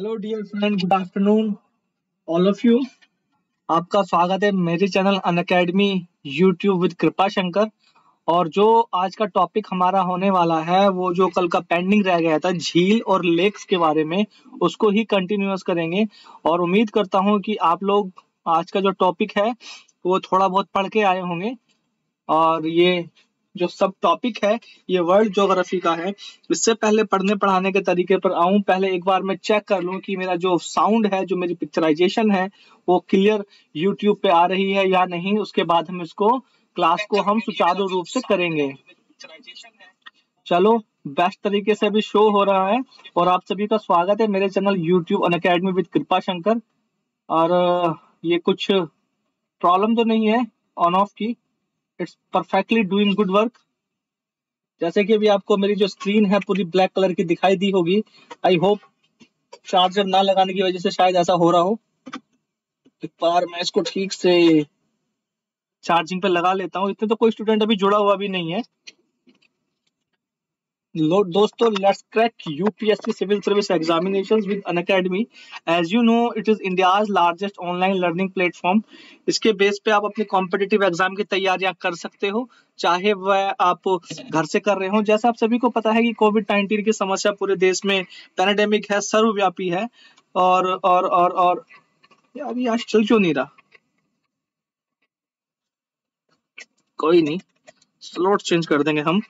Hello dear friend good afternoon all of you आपका स्वागत है मेरे channel Unacademy YouTube with Kripa Shankar और जो आज का टॉपिक हमारा होने वाला है वो जो कल का पेंडिंग रह गया था झील और लेक्स के बारे में उसको ही कंटिन्यूस करेंगे और उम्मीद करता हूँ कि आप लोग आज का जो टॉपिक है वो थोड़ा बहुत पढ़ के आए होंगे और ये जो सब टॉपिक है ये वर्ल्ड ज्योग्राफी का है इससे पहले पढ़ने पढ़ाने के तरीके पर आऊं पहले एक बार मैं चेक कर लूं कि मेरा जो साउंड है जो मेरी पिक्चराइजेशन है वो क्लियर यूट्यूब पे आ रही है या नहीं उसके बाद हम इसको क्लास को हम सुचारू रूप से करेंगे चलो बेस्ट तरीके से अभी शो हो रहा है और आप सभी का स्वागत है मेरे channel YouTube Unacademy with Kripa Shankar और ये कुछ प्रॉब्लम तो नहीं है ऑन ऑफ की it's perfectly doing good work जैसे कि अभी आपको मेरी जो स्क्रीन है पूरी ब्लैक कलर की दिखाई दी होगी आई होप चार्जर ना लगाने की वजह से शायद ऐसा हो रहा हो एक बार मैं इसको ठीक से चार्जिंग पे लगा लेता हूँ इतने तो कोई स्टूडेंट अभी जुड़ा हुआ भी नहीं है दोस्तों let's crack UPSC civil service examinations with Unacademy as you know it is India's largest online learning platform इसके बेस पे आप अपनी कॉम्पिटेटिव एग्जाम की तैयारियां कर सकते हो चाहे वह आप घर से कर रहे हो जैसा आप सभी को पता है कि कोविड नाइन्टीन की समस्या पूरे देश में पैनाडेमिक है सर्वव्यापी है और और और और यार ये आज चल क्यों नहीं रहा कोई नहीं स्लॉट चेंज कर देंगे हम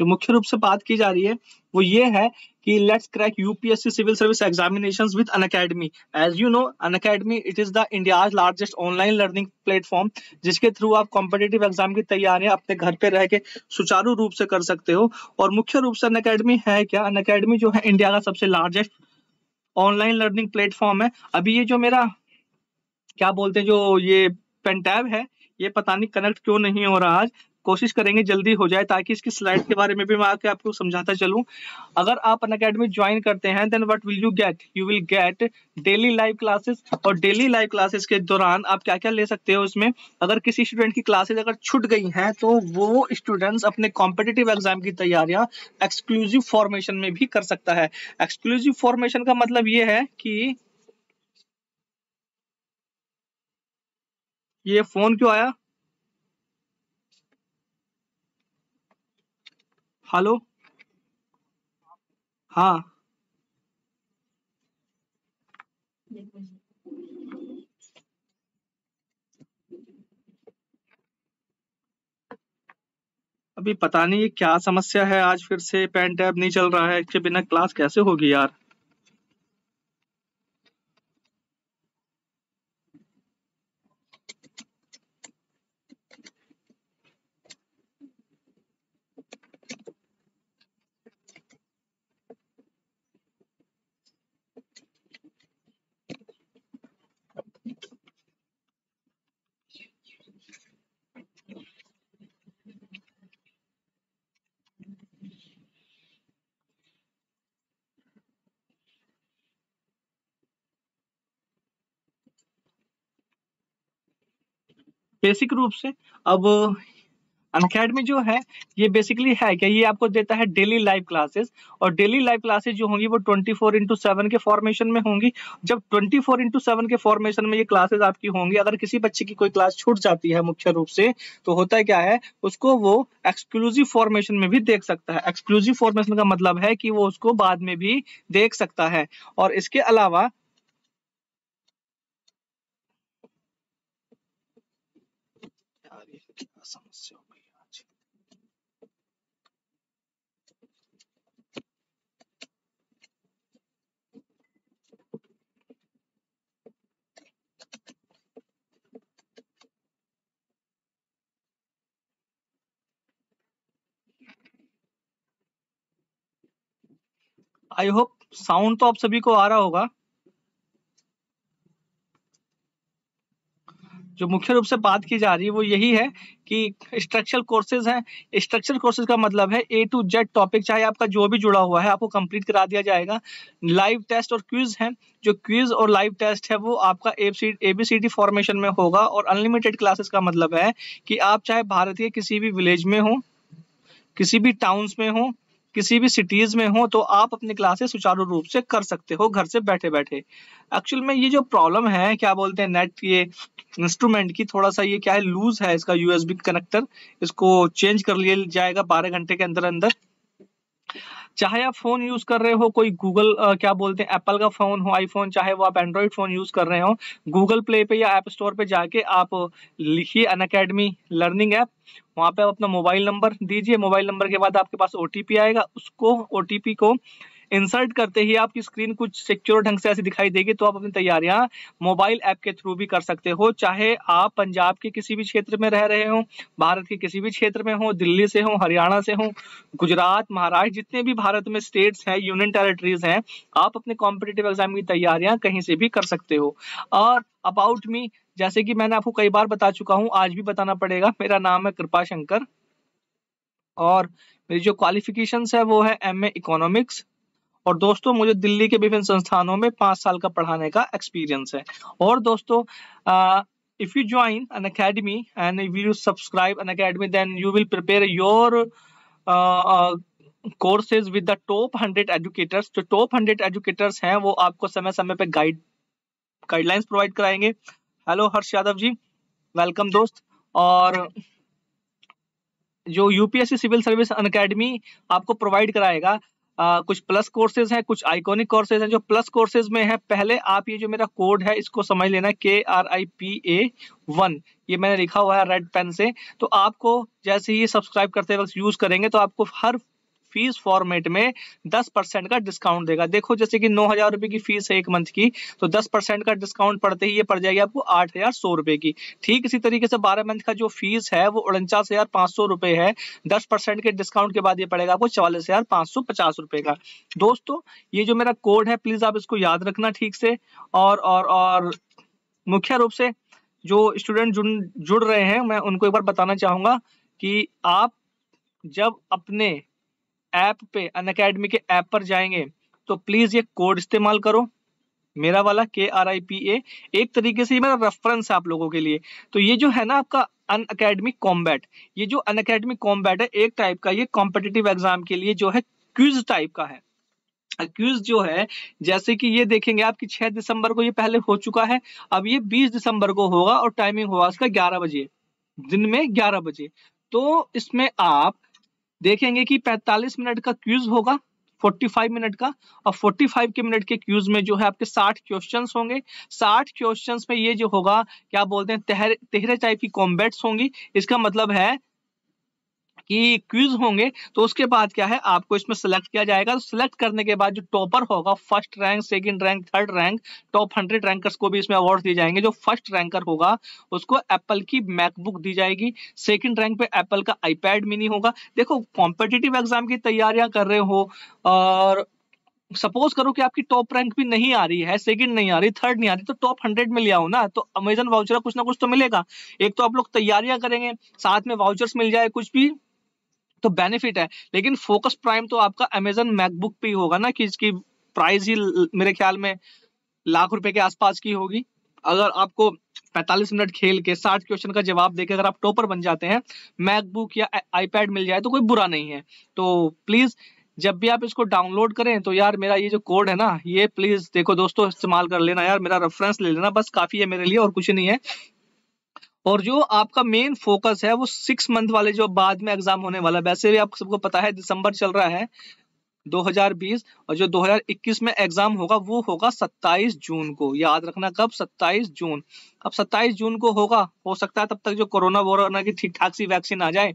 जो मुख्य रूप से बात की जा रही है वो ये है कि let's crack UPSC civil service examination with Unacademy as you know Unacademy it is the India largest online learning platform जिसके थ्रू आप कॉम्पिटेटिव एग्जाम की तैयारियां अपने घर पे रह के सुचारू रूप से कर सकते हो और मुख्य रूप से अन अकेडमी है क्या अन अकेडमी जो है इंडिया का सबसे लार्जेस्ट ऑनलाइन लर्निंग प्लेटफॉर्म है अभी ये जो मेरा क्या बोलते हैं जो ये पेन टैब है ये पता नहीं कनेक्ट क्यों नहीं हो रहा आज कोशिश करेंगे जल्दी हो जाए ताकि इसकी स्लाइड के बारे में भी मैं आके आपको समझाता चलूं अगर आप अन अकेडमी ज्वाइन करते हैं then what will you get you will get daily live classes और डेली लाइव क्लासेस के दौरान आप क्या क्या ले सकते हो उसमें अगर किसी स्टूडेंट की क्लासेज अगर छुट गई हैं तो वो स्टूडेंट्स अपने कॉम्पिटेटिव एग्जाम की तैयारियाँ एक्सक्लूसिव फॉर्मेशन में भी कर सकता है एक्सक्लूसिव फॉर्मेशन का मतलब ये है कि ये फोन क्यों आया हेलो हाँ अभी पता नहीं ये क्या समस्या है आज फिर से पेन टैब नहीं चल रहा है इसके बिना क्लास कैसे होगी यार बेसिक रूप से अब अनकेडमी जो है ये बेसिकली है क्या ये आपको देता है डेली लाइव क्लासेस और डेली लाइव क्लासेस जो होंगी वो 24 फोर इंटू सेवन के फॉर्मेशन में होंगी जब 24 फोर इंटू सेवन के फॉर्मेशन में ये क्लासेस आपकी होंगी अगर किसी बच्चे की कोई क्लास छूट जाती है मुख्य रूप से तो होता है क्या है उसको वो एक्सक्लूसिव फॉर्मेशन में भी देख सकता है एक्सक्लूसिव फॉर्मेशन का मतलब है कि वो उसको बाद में भी देख सकता है और इसके अलावा समस्या हो गई आज आई होप साउंड तो आप सभी को आ रहा होगा जो मुख्य रूप से बात की जा रही है वो यही है कि स्ट्रक्चरल कोर्सेज हैं स्ट्रक्चरल कोर्सेज का मतलब है ए टू जेड टॉपिक चाहे आपका जो भी जुड़ा हुआ है आपको कंप्लीट करा दिया जाएगा लाइव टेस्ट और क्विज हैं जो क्विज और लाइव टेस्ट है वो आपका A B C D formation में होगा और अनलिमिटेड क्लासेस का मतलब है कि आप चाहे भारतीय किसी भी विलेज में हो किसी भी टाउन्स में हो किसी भी सिटीज में हो तो आप अपनी क्लासेस सुचारू रूप से कर सकते हो घर से बैठे बैठे एक्चुअल में ये जो प्रॉब्लम है क्या बोलते हैं नेट ये इंस्ट्रूमेंट की थोड़ा सा ये क्या है लूज है इसका यूएसबी कनेक्टर इसको चेंज कर लिया जाएगा बारह घंटे के अंदर अंदर चाहे आप फोन यूज कर रहे हो कोई गूगल क्या बोलते हैं एप्पल का फोन हो आईफोन चाहे वो आप एंड्रॉइड फोन यूज कर रहे हो गूगल प्ले पे या एप स्टोर पे जाके आप लिखिए अन लर्निंग ऐप वहाँ पे आप अपना मोबाइल नंबर दीजिए मोबाइल नंबर के बाद आपके पास ओ आएगा उसको ओ को इंसर्ट करते ही आपकी स्क्रीन कुछ सिक्योर ढंग से ऐसी दिखाई देगी तो आप अपनी तैयारियां मोबाइल ऐप के थ्रू भी कर सकते हो चाहे आप पंजाब के किसी भी क्षेत्र में रह रहे हो भारत के किसी भी क्षेत्र में हो दिल्ली से हो हरियाणा से हो गुजरात महाराष्ट्र जितने भी भारत में स्टेट्स हैं यूनियन टेरेटरीज हैं आप अपने कॉम्पिटेटिव एग्जाम की तैयारियां कहीं से भी कर सकते हो और अबाउट मी जैसे कि मैंने आपको कई बार बता चुका हूँ आज भी बताना पड़ेगा मेरा नाम है कृपा शंकर और मेरी जो क्वालिफिकेशन है वो है एम इकोनॉमिक्स और दोस्तों मुझे दिल्ली के विभिन्न संस्थानों में पांच साल का पढ़ाने का एक्सपीरियंस है और दोस्तों if you join an an and if you subscribe an an then you will prepare your courses with the top hundred educators जो टॉप हंड्रेड एजुकेटर्स हैं वो आपको समय समय पे गाइड गाइडलाइंस प्रोवाइड कराएंगे हेलो हर्ष यादव जी वेलकम दोस्त और जो यूपीएससी सिविल सर्विस अनकेडमी आपको प्रोवाइड कराएगा आ, कुछ प्लस कोर्सेज हैं कुछ आइकॉनिक कोर्सेज हैं जो प्लस कोर्सेज में है पहले आप ये जो मेरा कोड है इसको समझ लेना के R I P A one ये मैंने लिखा हुआ है रेड पेन से तो आपको जैसे ही सब्सक्राइब करते वक्त यूज करेंगे तो आपको हर फीस फॉर्मेट में दस परसेंट का डिस्काउंट देगा देखो जैसे कि नौ हजार रुपए की फीस है एक मंथ की तो दस परसेंट का डिस्काउंट पड़ते ही ये पड़ जाएगी आपको आठ हजार सौ रुपए की ठीक इसी तरीके से बारह मंथ का जो फीस है वो उनचास हजार पांच सौ रुपए है दस परसेंट के डिस्काउंट के बाद ये पड़ेगा आपको चवालीस हजार पांच सौ पचास रुपए का दोस्तों ये जो मेरा कोड है प्लीज आप इसको याद रखना ठीक से और और और मुख्य रूप से जो स्टूडेंट जुड़ रहे हैं मैं उनको एक बार बताना चाहूंगा कि आप जब अपने ऐप पे अन अकेडमी के ऐप पर जाएंगे तो प्लीज ये कोड इस्तेमाल करो मेरा वाला के आर आई पी ए एक तरीके से ये मेरा रेफरेंस है आप लोगों के लिए तो ये जो है ना आपका अन अकेडमी कॉम्बैट ये जो अन अकेडमी कॉम्बैट है एक टाइप का ये कॉम्पिटेटिव एग्जाम के लिए जो है क्यूज टाइप का है अक्यूज जो है जैसे कि ये देखेंगे आपकी 6 दिसंबर को ये पहले हो चुका है अब ये 20 दिसंबर को होगा और टाइमिंग होगा इसका 11 बजे दिन में 11 बजे तो इसमें आप देखेंगे कि 45 मिनट का क्यूज होगा 45 मिनट का और 45 के मिनट के क्यूज में जो है आपके 60 क्वेश्चंस होंगे 60 क्वेश्चंस में ये जो होगा क्या बोलते हैं तेहरे टाइप की कॉम्बैट्स होंगी इसका मतलब है कि क्विज होंगे तो उसके बाद क्या है आपको इसमें सेलेक्ट किया जाएगा तो सिलेक्ट करने के बाद जो टॉपर होगा first rank second rank third rank top hundred rankers को भी इसमें अवार्ड दिए जाएंगे जो फर्स्ट रैंकर होगा उसको एप्पल की मैकबुक दी जाएगी सेकेंड रैंक पे एप्पल का आईपैड मिनी होगा देखो कॉम्पिटेटिव एग्जाम की तैयारियां कर रहे हो और सपोज करो कि आपकी टॉप रैंक भी नहीं आ रही है सेकंड नहीं आ रही थर्ड नहीं आ रही तो टॉप हंड्रेड में ले आओ ना तो अमेजन वाउचर कुछ ना कुछ तो मिलेगा एक तो आप लोग तैयारियां करेंगे साथ में वाउचर्स मिल जाए कुछ भी तो बेनिफिट है लेकिन फोकस प्राइम तो आपका अमेजन मैकबुक पे होगा ना कि इसकी प्राइस ही मेरे ख्याल में लाख रुपए के आसपास की होगी अगर आपको 45 मिनट खेल के 60 क्वेश्चन का जवाब देकर अगर आप टॉपर बन जाते हैं मैकबुक या आईपैड मिल जाए तो कोई बुरा नहीं है तो प्लीज जब भी आप इसको डाउनलोड करें तो यार मेरा ये जो कोड है ना ये प्लीज देखो दोस्तों इस्तेमाल कर लेना यार मेरा रेफरेंस ले लेना बस काफी है मेरे लिए और कुछ नहीं है और जो आपका मेन फोकस है वो सिक्स मंथ वाले जो बाद में एग्जाम होने वाला वैसे भी आप सबको पता है दिसंबर चल रहा है 2020 और जो 2021 में एग्जाम होगा वो होगा 27 जून को याद रखना कब 27 जून अब 27 जून को होगा हो सकता है तब तक जो कोरोना वोरोना की ठीक ठाक सी वैक्सीन आ जाए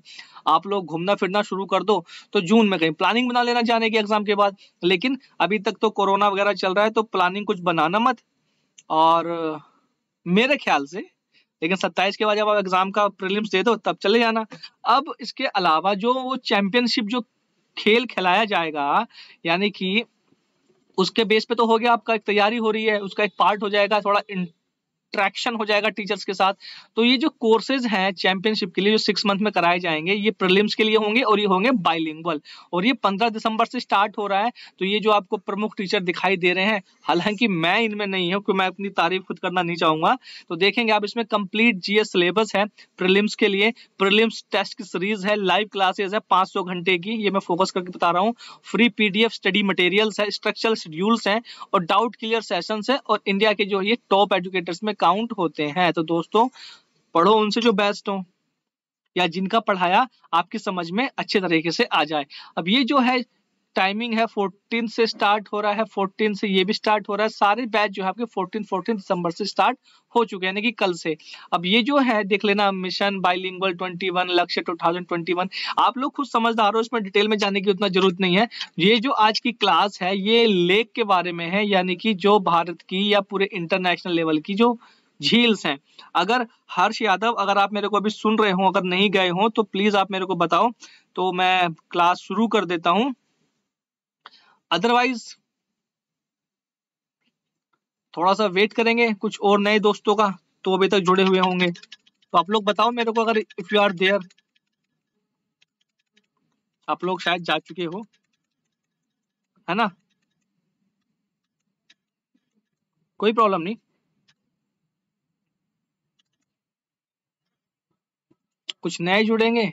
आप लोग घूमना फिरना शुरू कर दो तो जून में कहीं प्लानिंग बना लेना जाने की एग्जाम के बाद लेकिन अभी तक तो कोरोना वगैरह चल रहा है तो प्लानिंग कुछ बनाना मत और मेरे ख्याल से लेकिन सत्ताईस के बाद जब आप एग्जाम का प्रीलिम्स दे दो तब चले जाना अब इसके अलावा जो वो चैंपियनशिप जो खेल खिलाया जाएगा यानी कि उसके बेस पे तो हो गया आपका एक तैयारी हो रही है उसका एक पार्ट हो जाएगा थोड़ा अट्रैक्शन हो जाएगा टीचर्स के साथ तो ये जो कोर्सेज हैं चैंपियनशिप के लिए जो सिक्स मंथ में कराए जाएंगे ये प्रलिम्स के लिए होंगे और ये होंगे बाइलिंगल और ये पंद्रह दिसंबर से स्टार्ट हो रहा है तो ये जो आपको प्रमुख टीचर दिखाई दे रहे हैं हालांकि मैं इनमें नहीं हूँ क्योंकि मैं अपनी तारीफ खुद करना नहीं चाहूंगा तो देखेंगे आप इसमें कंप्लीट जी सिलेबस है प्रिलिम्स के लिए प्रिलिम्स टेस्ट की सीरीज है लाइव क्लासेज है पांच घंटे की ये मैं फोकस करके बता रहा हूँ फ्री पीडीएफ स्टडी मटेरियल्स है स्ट्रक्चरल शेड्यूल्स हैं और डाउट क्लियर सेशंस है और इंडिया के जो ये टॉप एजुकेटर्स में काउंट होते हैं तो दोस्तों पढ़ो उनसे जो बेस्ट हो या जिनका पढ़ाया आपकी समझ में अच्छे तरीके से आ जाए अब ये जो है टाइमिंग है 14 से स्टार्ट हो रहा है 14 से ये भी स्टार्ट हो रहा है सारे बैच जो है आपके 14 14 दिसंबर से स्टार्ट हो चुके हैं यानी कि कल से अब ये जो है देख लेना मिशन बाइलिंगुअल 21 लक्ष्य 2021 आप लोग खुद समझदार हो इसमें डिटेल में जाने की उतना जरूरत नहीं है ये जो आज की क्लास है ये लेक के बारे में है यानी कि जो भारत की या पूरे इंटरनेशनल लेवल की जो हम्म। झील्स हैं अगर हर्ष यादव अगर आप मेरे को अभी सुन रहे हो अगर नहीं गए हो तो प्लीज आप मेरे को बताओ तो मैं क्लास शुरू कर देता हूं अदरवाइज थोड़ा सा वेट करेंगे कुछ और नए दोस्तों का तो अभी तक जुड़े हुए होंगे तो आप लोग बताओ मेरे को अगर इफ यू आर देयर आप लोग शायद जा चुके हो है ना कोई प्रॉब्लम नहीं कुछ नए जुड़ेंगे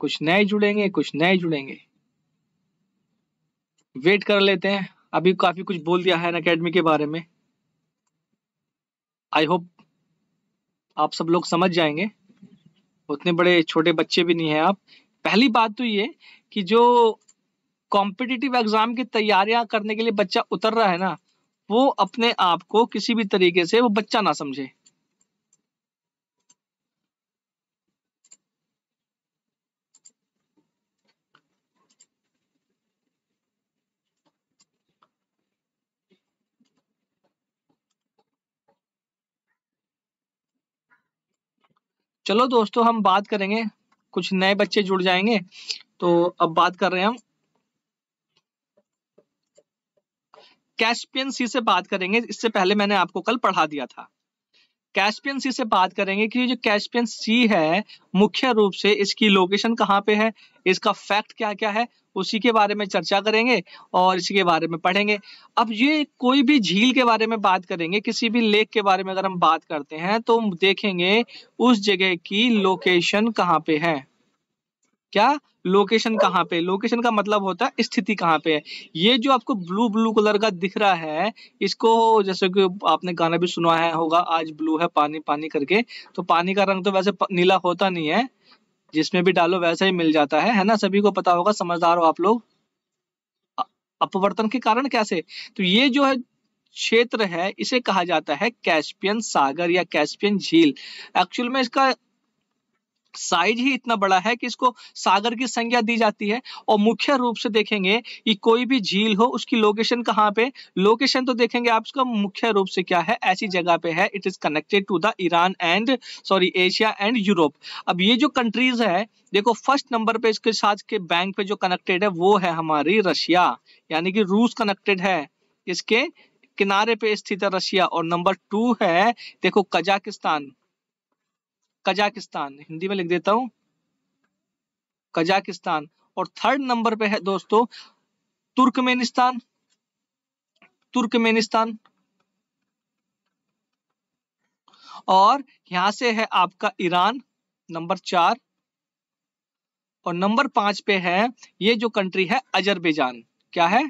कुछ नए जुड़ेंगे कुछ नए जुड़ेंगे वेट कर लेते हैं अभी काफी कुछ बोल दिया है अकेडमी के बारे में आई होप आप सब लोग समझ जाएंगे उतने बड़े छोटे बच्चे भी नहीं है आप पहली बात तो ये कि जो कॉम्पिटिटिव एग्जाम की तैयारियां करने के लिए बच्चा उतर रहा है ना वो अपने आप को किसी भी तरीके से वो बच्चा ना समझे चलो दोस्तों हम बात करेंगे कुछ नए बच्चे जुड़ जाएंगे तो अब बात कर रहे हैं हम कैस्पियन सी से बात करेंगे इससे पहले मैंने आपको कल पढ़ा दिया था कैस्पियन सी से बात करेंगे कि जो कैस्पियन सी है मुख्य रूप से इसकी लोकेशन कहाँ पे है इसका फैक्ट क्या क्या है उसी के बारे में चर्चा करेंगे और इसी के बारे में पढ़ेंगे अब ये कोई भी झील के बारे में बात करेंगे किसी भी लेक के बारे में अगर हम बात करते हैं तो देखेंगे उस जगह की लोकेशन कहाँ पे है क्या लोकेशन कहाँ पे लोकेशन का मतलब होता है स्थिति कहाँ पे है ये जो आपको ब्लू ब्लू कलर का दिख रहा है इसको जैसे कि आपने गाना भी सुना है होगा आज ब्लू है पानी पानी करके तो पानी का रंग तो वैसे नीला होता नहीं है जिसमें भी डालो वैसा ही मिल जाता है है ना सभी को पता होगा समझदार हो आप लोग अपवर्तन के कारण कैसे तो ये जो है क्षेत्र है इसे कहा जाता है कैस्पियन सागर या कैस्पियन झील एक्चुअल में इसका साइज ही इतना बड़ा है कि इसको सागर की संज्ञा दी जाती है और मुख्य रूप से देखेंगे कि कोई भी झील हो उसकी लोकेशन कहाँ पे लोकेशन तो देखेंगे आप इसका मुख्य रूप से क्या है ऐसी जगह पे है it is connected to the Iran and sorry Asia and Europe अब ये जो कंट्रीज है देखो फर्स्ट नंबर पे इसके साथ के बैंक पे जो कनेक्टेड है वो है हमारी रशिया यानी कि रूस कनेक्टेड है इसके किनारे पे स्थित है रशिया और नंबर टू है देखो कजाकिस्तान कजाकिस्तान हिंदी में लिख देता हूं कजाकिस्तान और थर्ड नंबर पे है दोस्तों तुर्कमेनिस्तान तुर्कमेनिस्तान और यहां से है आपका ईरान नंबर चार और नंबर पांच पे है ये जो कंट्री है अजरबैजान क्या है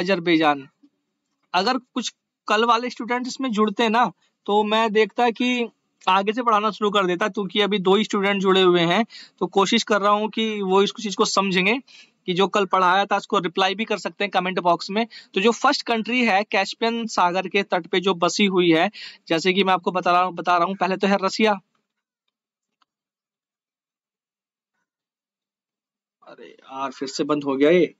अजरबैजान अगर कुछ कल वाले स्टूडेंट इसमें जुड़ते हैं ना तो मैं देखता कि आगे से पढ़ाना शुरू कर देता क्योंकि अभी दो ही स्टूडेंट जुड़े हुए हैं तो कोशिश कर रहा हूँ कि वो इस चीज़ को समझेंगे कि जो कल पढ़ाया था उसको रिप्लाई भी कर सकते हैं कमेंट बॉक्स में तो जो फर्स्ट कंट्री है कैस्पियन सागर के तट पे जो बसी हुई है जैसे कि मैं आपको बता रहा हूँ बता रहा हूँ पहले तो है रसिया अरे यार फिर से बंद हो गया ये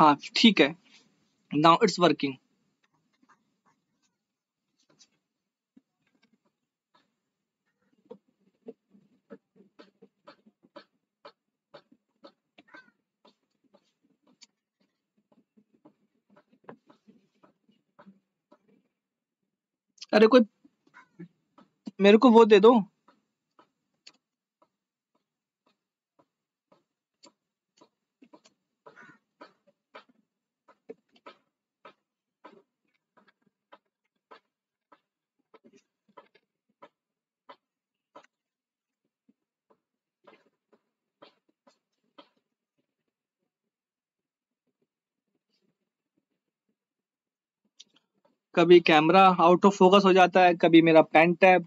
हाँ ठीक है नाउ इट्स वर्किंग अरे कोई मेरे को वो दे दो कभी कैमरा आउट ऑफ फोकस हो जाता है कभी मेरा पेन टैब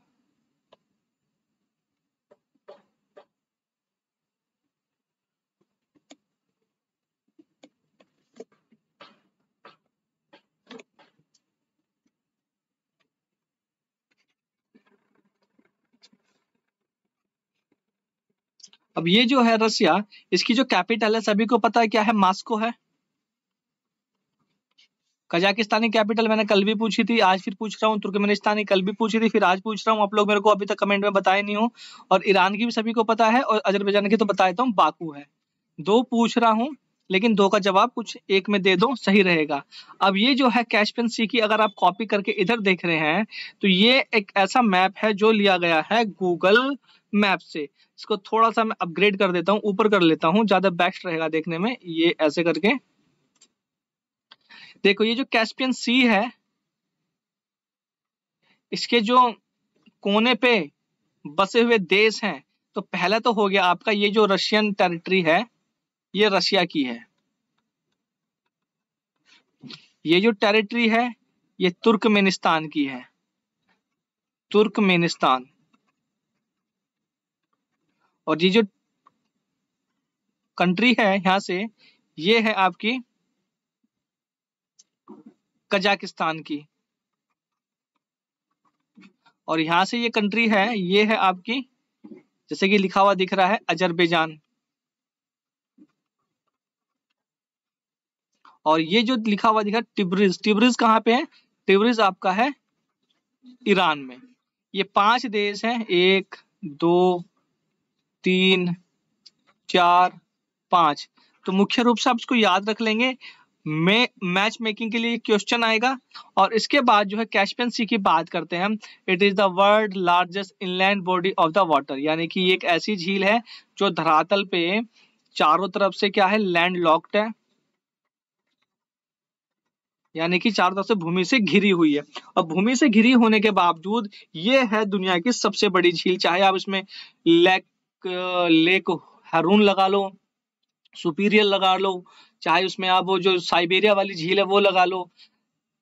अब ये जो है रसिया इसकी जो कैपिटल है सभी को पता है क्या है मास्को है कजाकिस्तानी कैपिटल मैंने कल भी पूछी थी आज फिर पूछ रहा हूँ तुर्कमेनिस्तानी कल भी पूछी थी फिर आज पूछ रहा हूँ आप लोग मेरे को अभी तक कमेंट में बताए नहीं हो और ईरान की भी सभी को पता है और अजरबैजान की तो बता देता हूँ बाकू है दो पूछ रहा हूँ लेकिन दो का जवाब कुछ एक में दे दो सही रहेगा अब ये जो है कैशपेन सी की अगर आप कॉपी करके इधर देख रहे हैं तो ये एक ऐसा मैप है जो लिया गया है गूगल मैप से इसको थोड़ा सा मैं अपग्रेड कर देता हूँ ऊपर कर लेता हूँ ज्यादा बेस्ट रहेगा देखने में ये ऐसे करके देखो ये जो कैस्पियन सी है इसके जो कोने पे बसे हुए देश हैं तो पहला तो हो गया आपका ये जो रशियन टेरिटरी है ये रशिया की है ये जो टेरिटरी है ये तुर्कमेनिस्तान की है तुर्कमेनिस्तान और ये जो कंट्री है यहां से ये है आपकी कजाकिस्तान की और यहां से ये कंट्री है ये है आपकी जैसे कि लिखा हुआ दिख रहा है अजरबैजान और ये जो लिखा हुआ दिख रहा है टिब्रिज टिब्रिज कहां पे है टिब्रिज आपका है ईरान में ये पांच देश हैं एक दो तीन चार पांच तो मुख्य रूप से आप इसको याद रख लेंगे में मैच मेकिंग के लिए क्वेश्चन आएगा और इसके बाद जो है कैशपेन सी की बात करते हैं it is the world largest inland body of the water यानी कि एक ऐसी झील है जो धरातल पे चारों तरफ से क्या है लैंड लॉक्ड है यानी कि चारों तरफ से भूमि से घिरी हुई है और भूमि से घिरी होने के बावजूद ये है दुनिया की सबसे बड़ी झील चाहे आप इसमें लेक लेक हरून लगा लो सुपीरियर लगा लो चाहे उसमें आप वो जो साइबेरिया वाली झील है वो लगा लो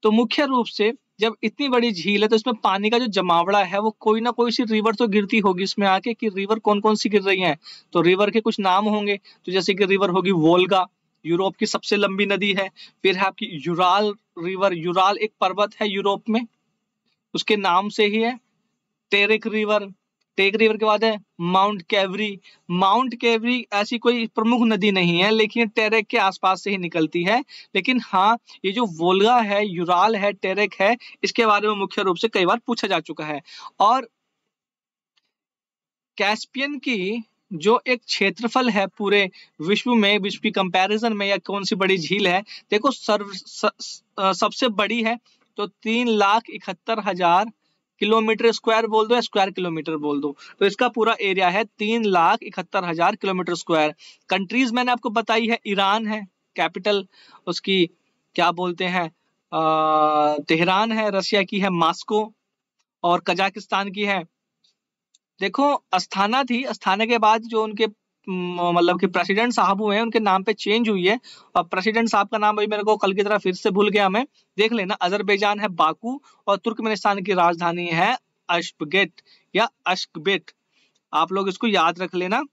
तो मुख्य रूप से जब इतनी बड़ी झील है तो इसमें पानी का जो जमावड़ा है वो कोई ना कोई सी रिवर तो गिरती होगी इसमें आके कि रिवर कौन कौन सी गिर रही हैं तो रिवर के कुछ नाम होंगे तो जैसे कि रिवर होगी वोल्गा यूरोप की सबसे लंबी नदी है फिर है आपकी यूराल रिवर यूराल एक पर्वत है यूरोप में उसके नाम से ही है तेरेक रिवर टेक रिवर के बाद है माउंट कैवरी माउंट कैवरी ऐसी कोई प्रमुख नदी नहीं है लेकिन टेरेक के आसपास से ही निकलती है लेकिन हाँ ये जो वोल्गा है यूराल है टेरेक है इसके बारे में मुख्य रूप से कई बार पूछा जा चुका है और कैस्पियन की जो एक क्षेत्रफल है पूरे विश्व में विश्व की कंपैरिजन में या कौन सी बड़ी झील है देखो सर्व स, सबसे बड़ी है तो तीन लाख इकहत्तर हजार किलोमीटर स्क्वायर बोल दो या स्क्वायर किलोमीटर बोल दो तो इसका पूरा एरिया है तीन लाख इकहत्तर हजार किलोमीटर स्क्वायर कंट्रीज मैंने आपको बताई है ईरान है कैपिटल उसकी क्या बोलते हैं तेहरान है रशिया की है मास्को और कजाकिस्तान की है देखो अस्थाना थी अस्थाना के बाद जो उनके मतलब कि प्रेसिडेंट साहब हुए हैं उनके नाम पे चेंज हुई है और प्रेसिडेंट साहब का नाम भाई मेरे को कल की तरह फिर से भूल गया मैं देख लेना अजरबैजान है बाकू और तुर्कमेनिस्तान की राजधानी है अश्बगेट या अश्कबेट आप लोग इसको याद रख लेना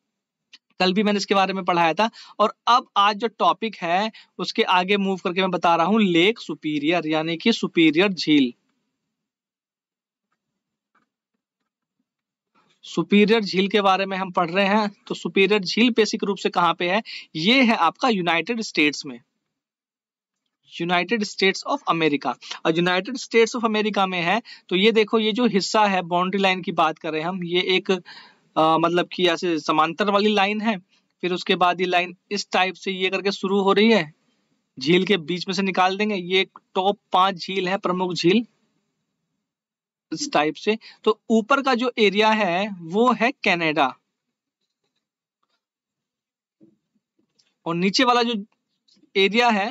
कल भी मैंने इसके बारे में पढ़ाया था और अब आज जो टॉपिक है उसके आगे मूव करके मैं बता रहा हूँ लेक सुपीरियर यानी कि सुपीरियर झील सुपीरियर झील के बारे में हम पढ़ रहे हैं तो सुपीरियर झील बेसिक रूप से कहाँ पे है ये है आपका यूनाइटेड स्टेट्स में यूनाइटेड स्टेट्स ऑफ अमेरिका और यूनाइटेड स्टेट्स ऑफ अमेरिका में है तो ये देखो ये जो हिस्सा है बाउंड्री लाइन की बात कर रहे हैं हम ये एक आ, मतलब कि ऐसे समांतर वाली लाइन है फिर उसके बाद ये लाइन इस टाइप से ये करके शुरू हो रही है झील के बीच में से निकाल देंगे ये टॉप पांच झील है प्रमुख झील इस टाइप से तो ऊपर का जो एरिया है वो है कनाडा और नीचे वाला जो एरिया है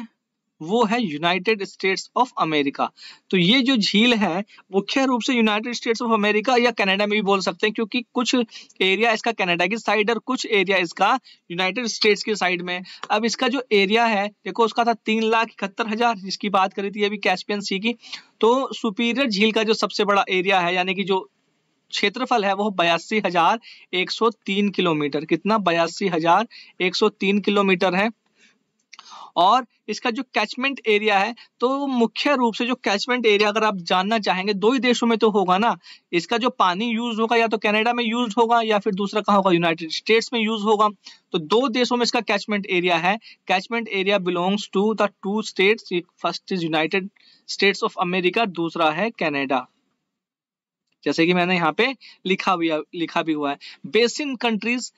वो है यूनाइटेड स्टेट्स ऑफ अमेरिका तो ये जो झील है मुख्य रूप से यूनाइटेड स्टेट्स ऑफ अमेरिका या कनाडा में भी बोल सकते हैं क्योंकि कुछ एरिया इसका कनाडा की साइड और कुछ एरिया इसका यूनाइटेड स्टेट्स की साइड में अब इसका जो एरिया है देखो उसका था तीन लाख इकहत्तर हजार जिसकी बात करी थी अभी कैस्पियन सी की तो सुपीरियर झील का जो सबसे बड़ा एरिया है यानी कि जो क्षेत्रफल है वो बयासी हजार एक सौ तीन किलोमीटर कितना बयासी हजार एक सौ तीन किलोमीटर है और इसका जो कैचमेंट एरिया है तो मुख्य रूप से जो कैचमेंट एरिया अगर आप जानना चाहेंगे दो ही देशों में तो होगा ना इसका जो पानी यूज होगा या तो कनाडा में यूज होगा या फिर दूसरा कहा होगा यूनाइटेड स्टेट्स में यूज होगा तो दो देशों में इसका कैचमेंट एरिया है catchment area belongs to the two states first is United States of America दूसरा है कैनेडा जैसे कि मैंने यहाँ पे लिखा भी लिखा भी हुआ है बेसिन कंट्रीज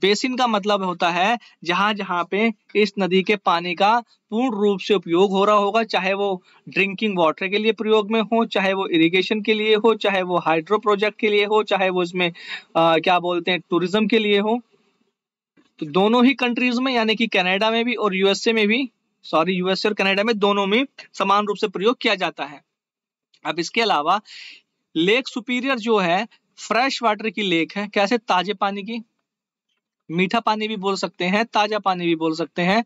बेसिन का मतलब होता है जहां जहां पे इस नदी के पानी का पूर्ण रूप से उपयोग हो रहा होगा चाहे वो ड्रिंकिंग वाटर के लिए प्रयोग में हो चाहे वो इरिगेशन के लिए हो चाहे वो हाइड्रो प्रोजेक्ट के लिए हो चाहे वो इसमें आ, क्या बोलते हैं टूरिज्म के लिए हो तो दोनों ही कंट्रीज में यानी कि कनाडा में भी और यूएसए में भी सॉरी यूएसए और कनाडा में दोनों में समान रूप से प्रयोग किया जाता है अब इसके अलावा लेक सुपीरियर जो है फ्रेश वाटर की लेक है कैसे ताजे पानी की मीठा पानी भी बोल सकते हैं ताजा पानी भी बोल सकते हैं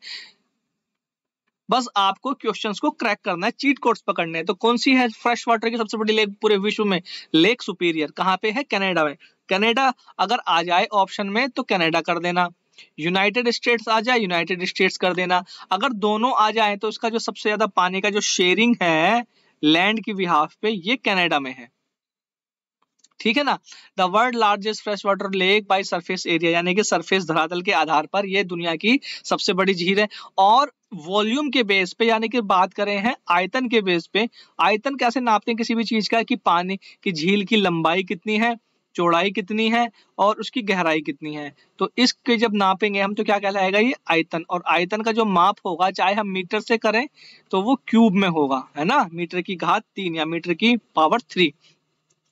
बस आपको क्वेश्चंस को क्रैक करना है चीट कोड्स पकड़ने हैं तो कौन सी है फ्रेश वाटर की सबसे बड़ी लेक पूरे विश्व में लेक सुपीरियर कहाँ पे है कनाडा में कनाडा अगर आ जाए ऑप्शन में तो कनाडा कर देना यूनाइटेड स्टेट्स आ जाए यूनाइटेड स्टेट्स कर देना अगर दोनों आ जाए तो इसका जो सबसे ज्यादा पानी का जो शेयरिंग है लैंड की बिहाफ पे ये कनाडा में है ठीक है ना the world largest fresh water lake by surface area यानी कि सरफेस धरातल के आधार पर यह दुनिया की सबसे बड़ी झील है और वॉल्यूम के बेस पे यानी कि बात करें हैं आयतन के बेस पे आयतन कैसे नापते हैं किसी भी चीज का कि पानी की झील की लंबाई कितनी है चौड़ाई कितनी है और उसकी गहराई कितनी है तो इसके जब नापेंगे हम तो क्या कहलाएगा ये आयतन और आयतन का जो माप होगा चाहे हम मीटर से करें तो वो क्यूब में होगा है ना मीटर की घात तीन या मीटर की पावर थ्री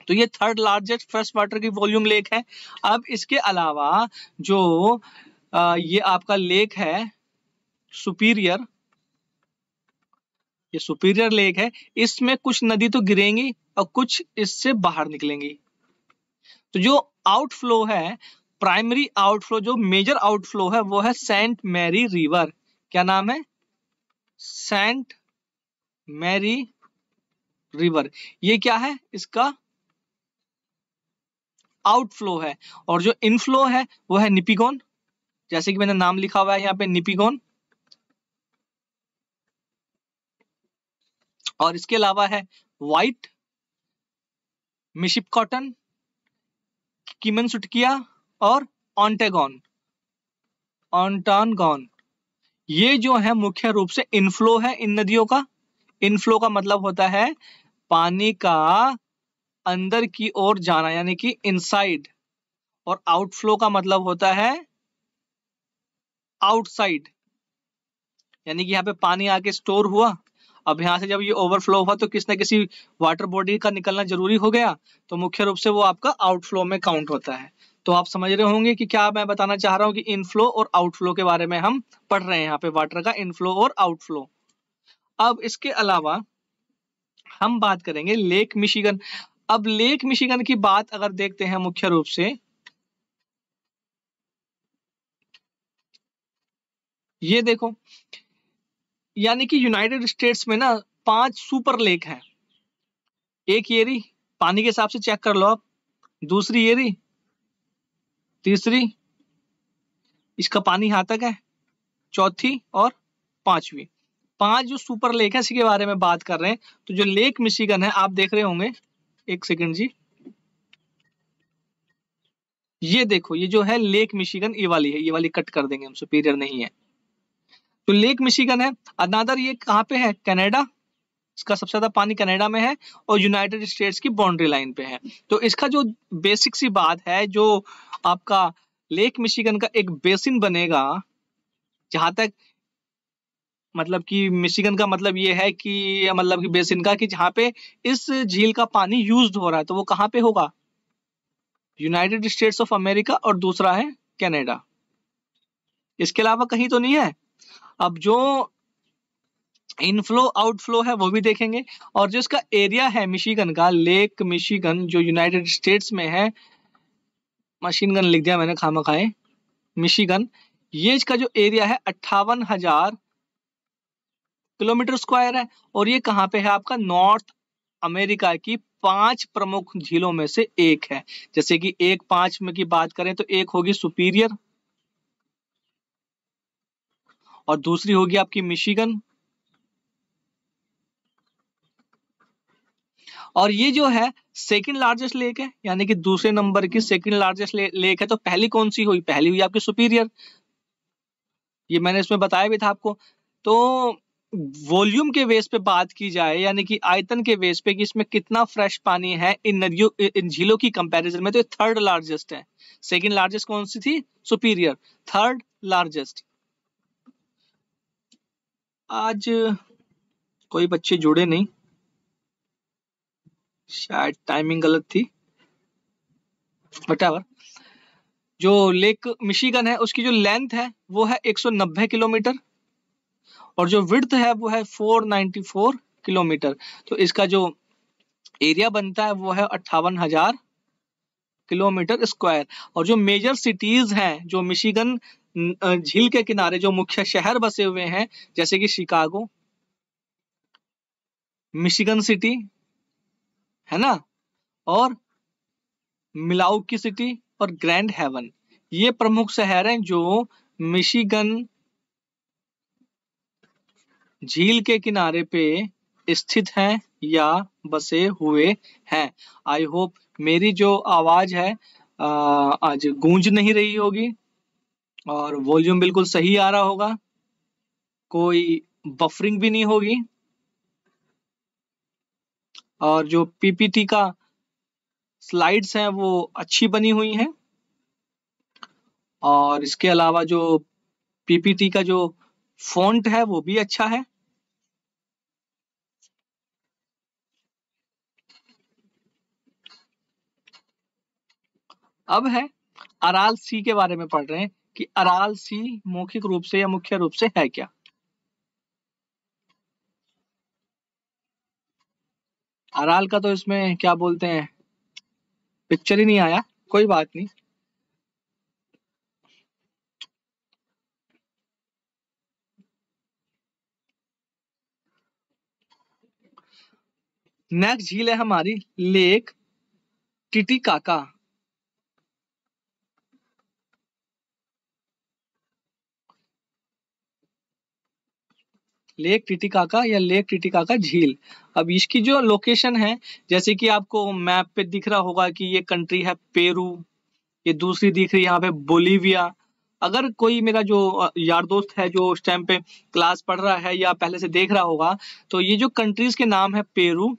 तो ये थर्ड लार्जेस्ट फ्रेश वाटर की वॉल्यूम लेक है अब इसके अलावा जो आ, ये आपका लेक है सुपीरियर ये सुपीरियर लेक है इसमें कुछ नदी तो गिरेंगी और कुछ इससे बाहर निकलेंगी तो जो आउटफ्लो है प्राइमरी आउटफ्लो जो मेजर आउटफ्लो है वो है सेंट मैरी रिवर क्या नाम है सेंट मैरी रिवर ये क्या है इसका आउटफ्लो है और जो इनफ्लो है वो है निपिगोन जैसे कि मैंने नाम लिखा हुआ है यहाँ पे निपिगोन और इसके अलावा है वाइट मिशिप कॉटन किमन सुटकिया और ऑन्टेगॉन ऑन्टानगॉन ये जो है मुख्य रूप से इनफ्लो है इन नदियों का इनफ्लो का मतलब होता है पानी का अंदर की ओर जाना यानी कि इनसाइड और आउटफ्लो का मतलब होता है आउटसाइड यानी कि यहाँ पे पानी आके स्टोर हुआ अब यहां से जब ये ओवरफ्लो हुआ तो किसी ना किसी वाटर बॉडी का निकलना जरूरी हो गया तो मुख्य रूप से वो आपका आउटफ्लो में काउंट होता है तो आप समझ रहे होंगे कि क्या मैं बताना चाह रहा हूँ कि इनफ्लो और आउटफ्लो के बारे में हम पढ़ रहे हैं यहाँ पे वाटर का इनफ्लो और आउटफ्लो अब इसके अलावा हम बात करेंगे लेक मिशिगन अब लेक मिशिगन की बात अगर देखते हैं मुख्य रूप से ये देखो यानी कि यूनाइटेड स्टेट्स में ना पांच सुपर लेक हैं एक एरी पानी के हिसाब से चेक कर लो आप दूसरी एरी तीसरी इसका पानी यहां तक है चौथी और पांचवी पांच जो सुपर लेक है इसके बारे में बात कर रहे हैं तो जो लेक मिशिगन है आप देख रहे होंगे एक सेकेंड जी ये देखो ये जो है लेक मिशिगन ये वाली है ये वाली कट कर देंगे हम सुपीरियर नहीं है तो लेक मिशिगन है अनादर ये कहाँ पे है कनाडा इसका सबसे ज्यादा पानी कनाडा में है और यूनाइटेड स्टेट्स की बाउंड्री लाइन पे है तो इसका जो बेसिक सी बात है जो आपका लेक मिशिगन का एक बेसिन बनेगा जहां तक मतलब कि मिशिगन का मतलब ये है कि मतलब कि बेसिन का कि जहाँ पे इस झील का पानी यूज हो रहा है तो वो कहाँ पे होगा यूनाइटेड स्टेट्स ऑफ अमेरिका और दूसरा है कनाडा इसके अलावा कहीं तो नहीं है अब जो इनफ्लो आउटफ्लो है वो भी देखेंगे और जो इसका एरिया है मिशीगन का लेक मिशीगन जो यूनाइटेड स्टेट्स में है मशीन गन लिख दिया मैंने खामा खाए मिशीगन ये इसका जो एरिया है अट्ठावन हजार किलोमीटर स्क्वायर है और ये कहाँ पे है आपका नॉर्थ अमेरिका की पांच प्रमुख झीलों में से एक है जैसे कि एक पांच में की बात करें तो एक होगी सुपीरियर और दूसरी होगी आपकी मिशिगन और ये जो है सेकंड लार्जेस्ट लेक है यानी कि दूसरे नंबर की सेकंड लार्जेस्ट ले, लेक है तो पहली कौन सी हुई पहली हुई आपकी सुपीरियर ये मैंने इसमें बताया भी था आपको तो वॉल्यूम के बेस पे बात की जाए यानी कि आयतन के बेस पे कि इसमें कितना फ्रेश पानी है इन नदियों इन झीलों की कंपैरिजन में तो ये थर्ड लार्जेस्ट है सेकंड लार्जेस्ट कौन सी थी सुपीरियर थर्ड लार्जेस्ट आज कोई बच्चे जुड़े नहीं शायद टाइमिंग गलत थी बटावर जो लेक मिशीगन है उसकी जो लेंथ है वो है 190 किलोमीटर और जो विड्थ है वो है 494 किलोमीटर तो इसका जो एरिया बनता है वो है अट्ठावन हजार किलोमीटर स्क्वायर और जो मेजर सिटीज हैं जो मिशिगन झील के किनारे जो मुख्य शहर बसे हुए हैं जैसे कि शिकागो मिशिगन सिटी है ना और मिलाउ की सिटी और ग्रैंड हेवन ये प्रमुख शहर हैं जो मिशिगन झील के किनारे पे स्थित हैं या बसे हुए हैं आई होप मेरी जो आवाज है आज गूंज नहीं रही होगी और वॉल्यूम बिल्कुल सही आ रहा होगा कोई बफरिंग भी नहीं होगी और जो पीपीटी का स्लाइड्स हैं वो अच्छी बनी हुई हैं और इसके अलावा जो पीपीटी का जो फॉन्ट है वो भी अच्छा है अब है अराल सी के बारे में पढ़ रहे हैं कि अराल सी मौखिक रूप से या मुख्य रूप से है क्या अराल का तो इसमें क्या बोलते हैं पिक्चर ही नहीं आया कोई बात नहीं नेक्स्ट झील है हमारी लेक टिटिकाका लेक टिटिकाका या लेक टिटिकाका झील अब इसकी जो लोकेशन है जैसे कि आपको मैप पे दिख रहा होगा कि ये कंट्री है पेरू ये दूसरी दिख रही है यहाँ पे बोलीविया अगर कोई मेरा जो यार दोस्त है जो उस टाइम पे क्लास पढ़ रहा है या पहले से देख रहा होगा तो ये जो कंट्रीज के नाम है पेरू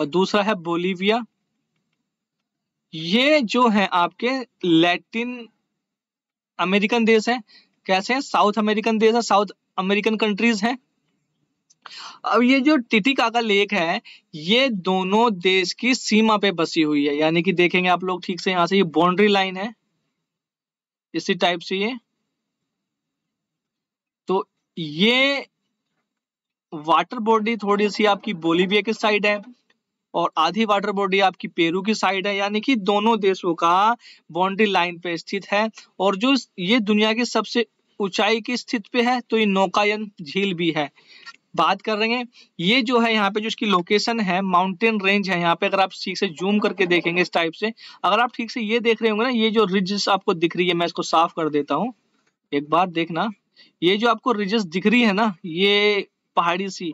और दूसरा है बोलीविया ये जो है आपके लैटिन अमेरिकन देश है कैसे हैं साउथ अमेरिकन देश है साउथ अमेरिकन कंट्रीज हैं अब ये जो टिटिकाका लेक है ये दोनों देश की सीमा पे बसी हुई है यानी कि देखेंगे आप लोग ठीक से यहां से ये बाउंड्री लाइन है इसी टाइप से ये तो ये वाटर बॉडी थोड़ी सी आपकी बोलीविया की साइड है और आधी वाटर बॉडी आपकी पेरू की साइड है यानी कि दोनों देशों का बाउंड्री लाइन पे स्थित है और जो ये दुनिया की सबसे ऊंचाई की स्थित पे है तो ये नौकायन झील भी है बात कर रहे हैं ये जो है यहाँ पे जो इसकी लोकेशन है माउंटेन रेंज है यहाँ पे अगर आप ठीक से जूम करके देखेंगे इस टाइप से अगर आप ठीक से ये देख रहे होंगे ना ये जो रिजेस आपको दिख रही है मैं इसको साफ कर देता हूँ एक बार देखना ये जो आपको रिजेस दिख रही है ना ये पहाड़ी सी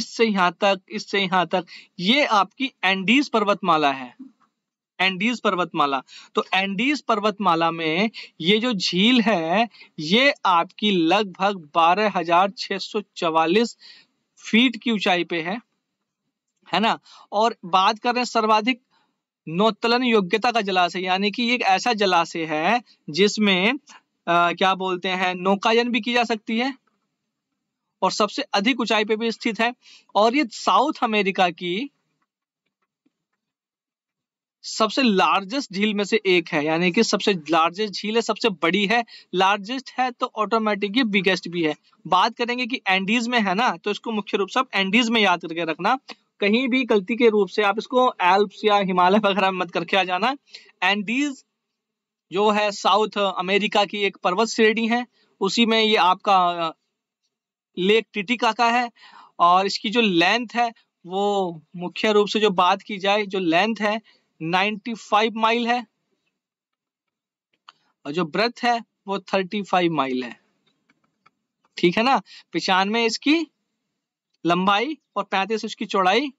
इससे यहाँ तक इससे यहाँ तक ये आपकी एंडीज पर्वतमाला है एंडीज पर्वतमाला तो एंडीज पर्वतमाला में ये जो झील है ये आपकी लगभग 12,644 फीट की ऊंचाई पे है है ना और बात कर रहे हैं सर्वाधिक नौतलन योग्यता का जलाशय यानी कि एक ऐसा जलाशय है जिसमें आ, क्या बोलते हैं नौकायन भी की जा सकती है और सबसे अधिक ऊंचाई पे भी स्थित है और ये साउथ अमेरिका की सबसे लार्जेस्ट झील में से एक है यानी कि सबसे लार्जेस्ट झील है सबसे बड़ी है लार्जेस्ट है तो ऑटोमेटिक ये बिगेस्ट भी है बात करेंगे कि एंडीज में है ना तो इसको मुख्य रूप से आप एंडीज में याद करके रखना कहीं भी गलती के रूप से आप इसको एल्प्स या हिमालय वगैरह मत करके आ जाना एंडीज जो है साउथ अमेरिका की एक पर्वत श्रेणी है उसी में ये आपका लेक टिटिकाका है और इसकी जो लेंथ है वो मुख्य रूप से जो बात की जाए जो लेंथ है 95 माइल है और जो ब्रथ है वो 35 माइल है ठीक है ना पिचानवे इसकी लंबाई और पैंतीस इसकी चौड़ाई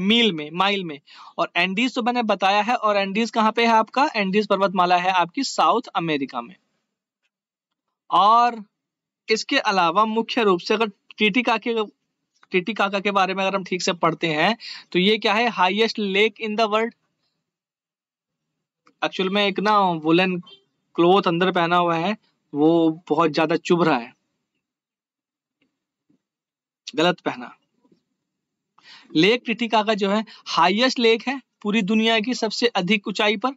मील में माइल में और एंडीज तो मैंने बताया है और एंडीज कहां पे है आपका एंडीज पर्वतमाला है आपकी साउथ अमेरिका में और इसके अलावा मुख्य रूप से अगर टीटी का टिटिकाका के बारे में अगर हम ठीक से पढ़ते हैं तो ये क्या है highest lake in the world actual में एक ना वुलन क्लोथ अंदर पहना हुआ है वो बहुत ज्यादा चुभ रहा है गलत पहना लेक टिटिकाका जो है हाईएस्ट लेक है पूरी दुनिया की सबसे अधिक ऊंचाई पर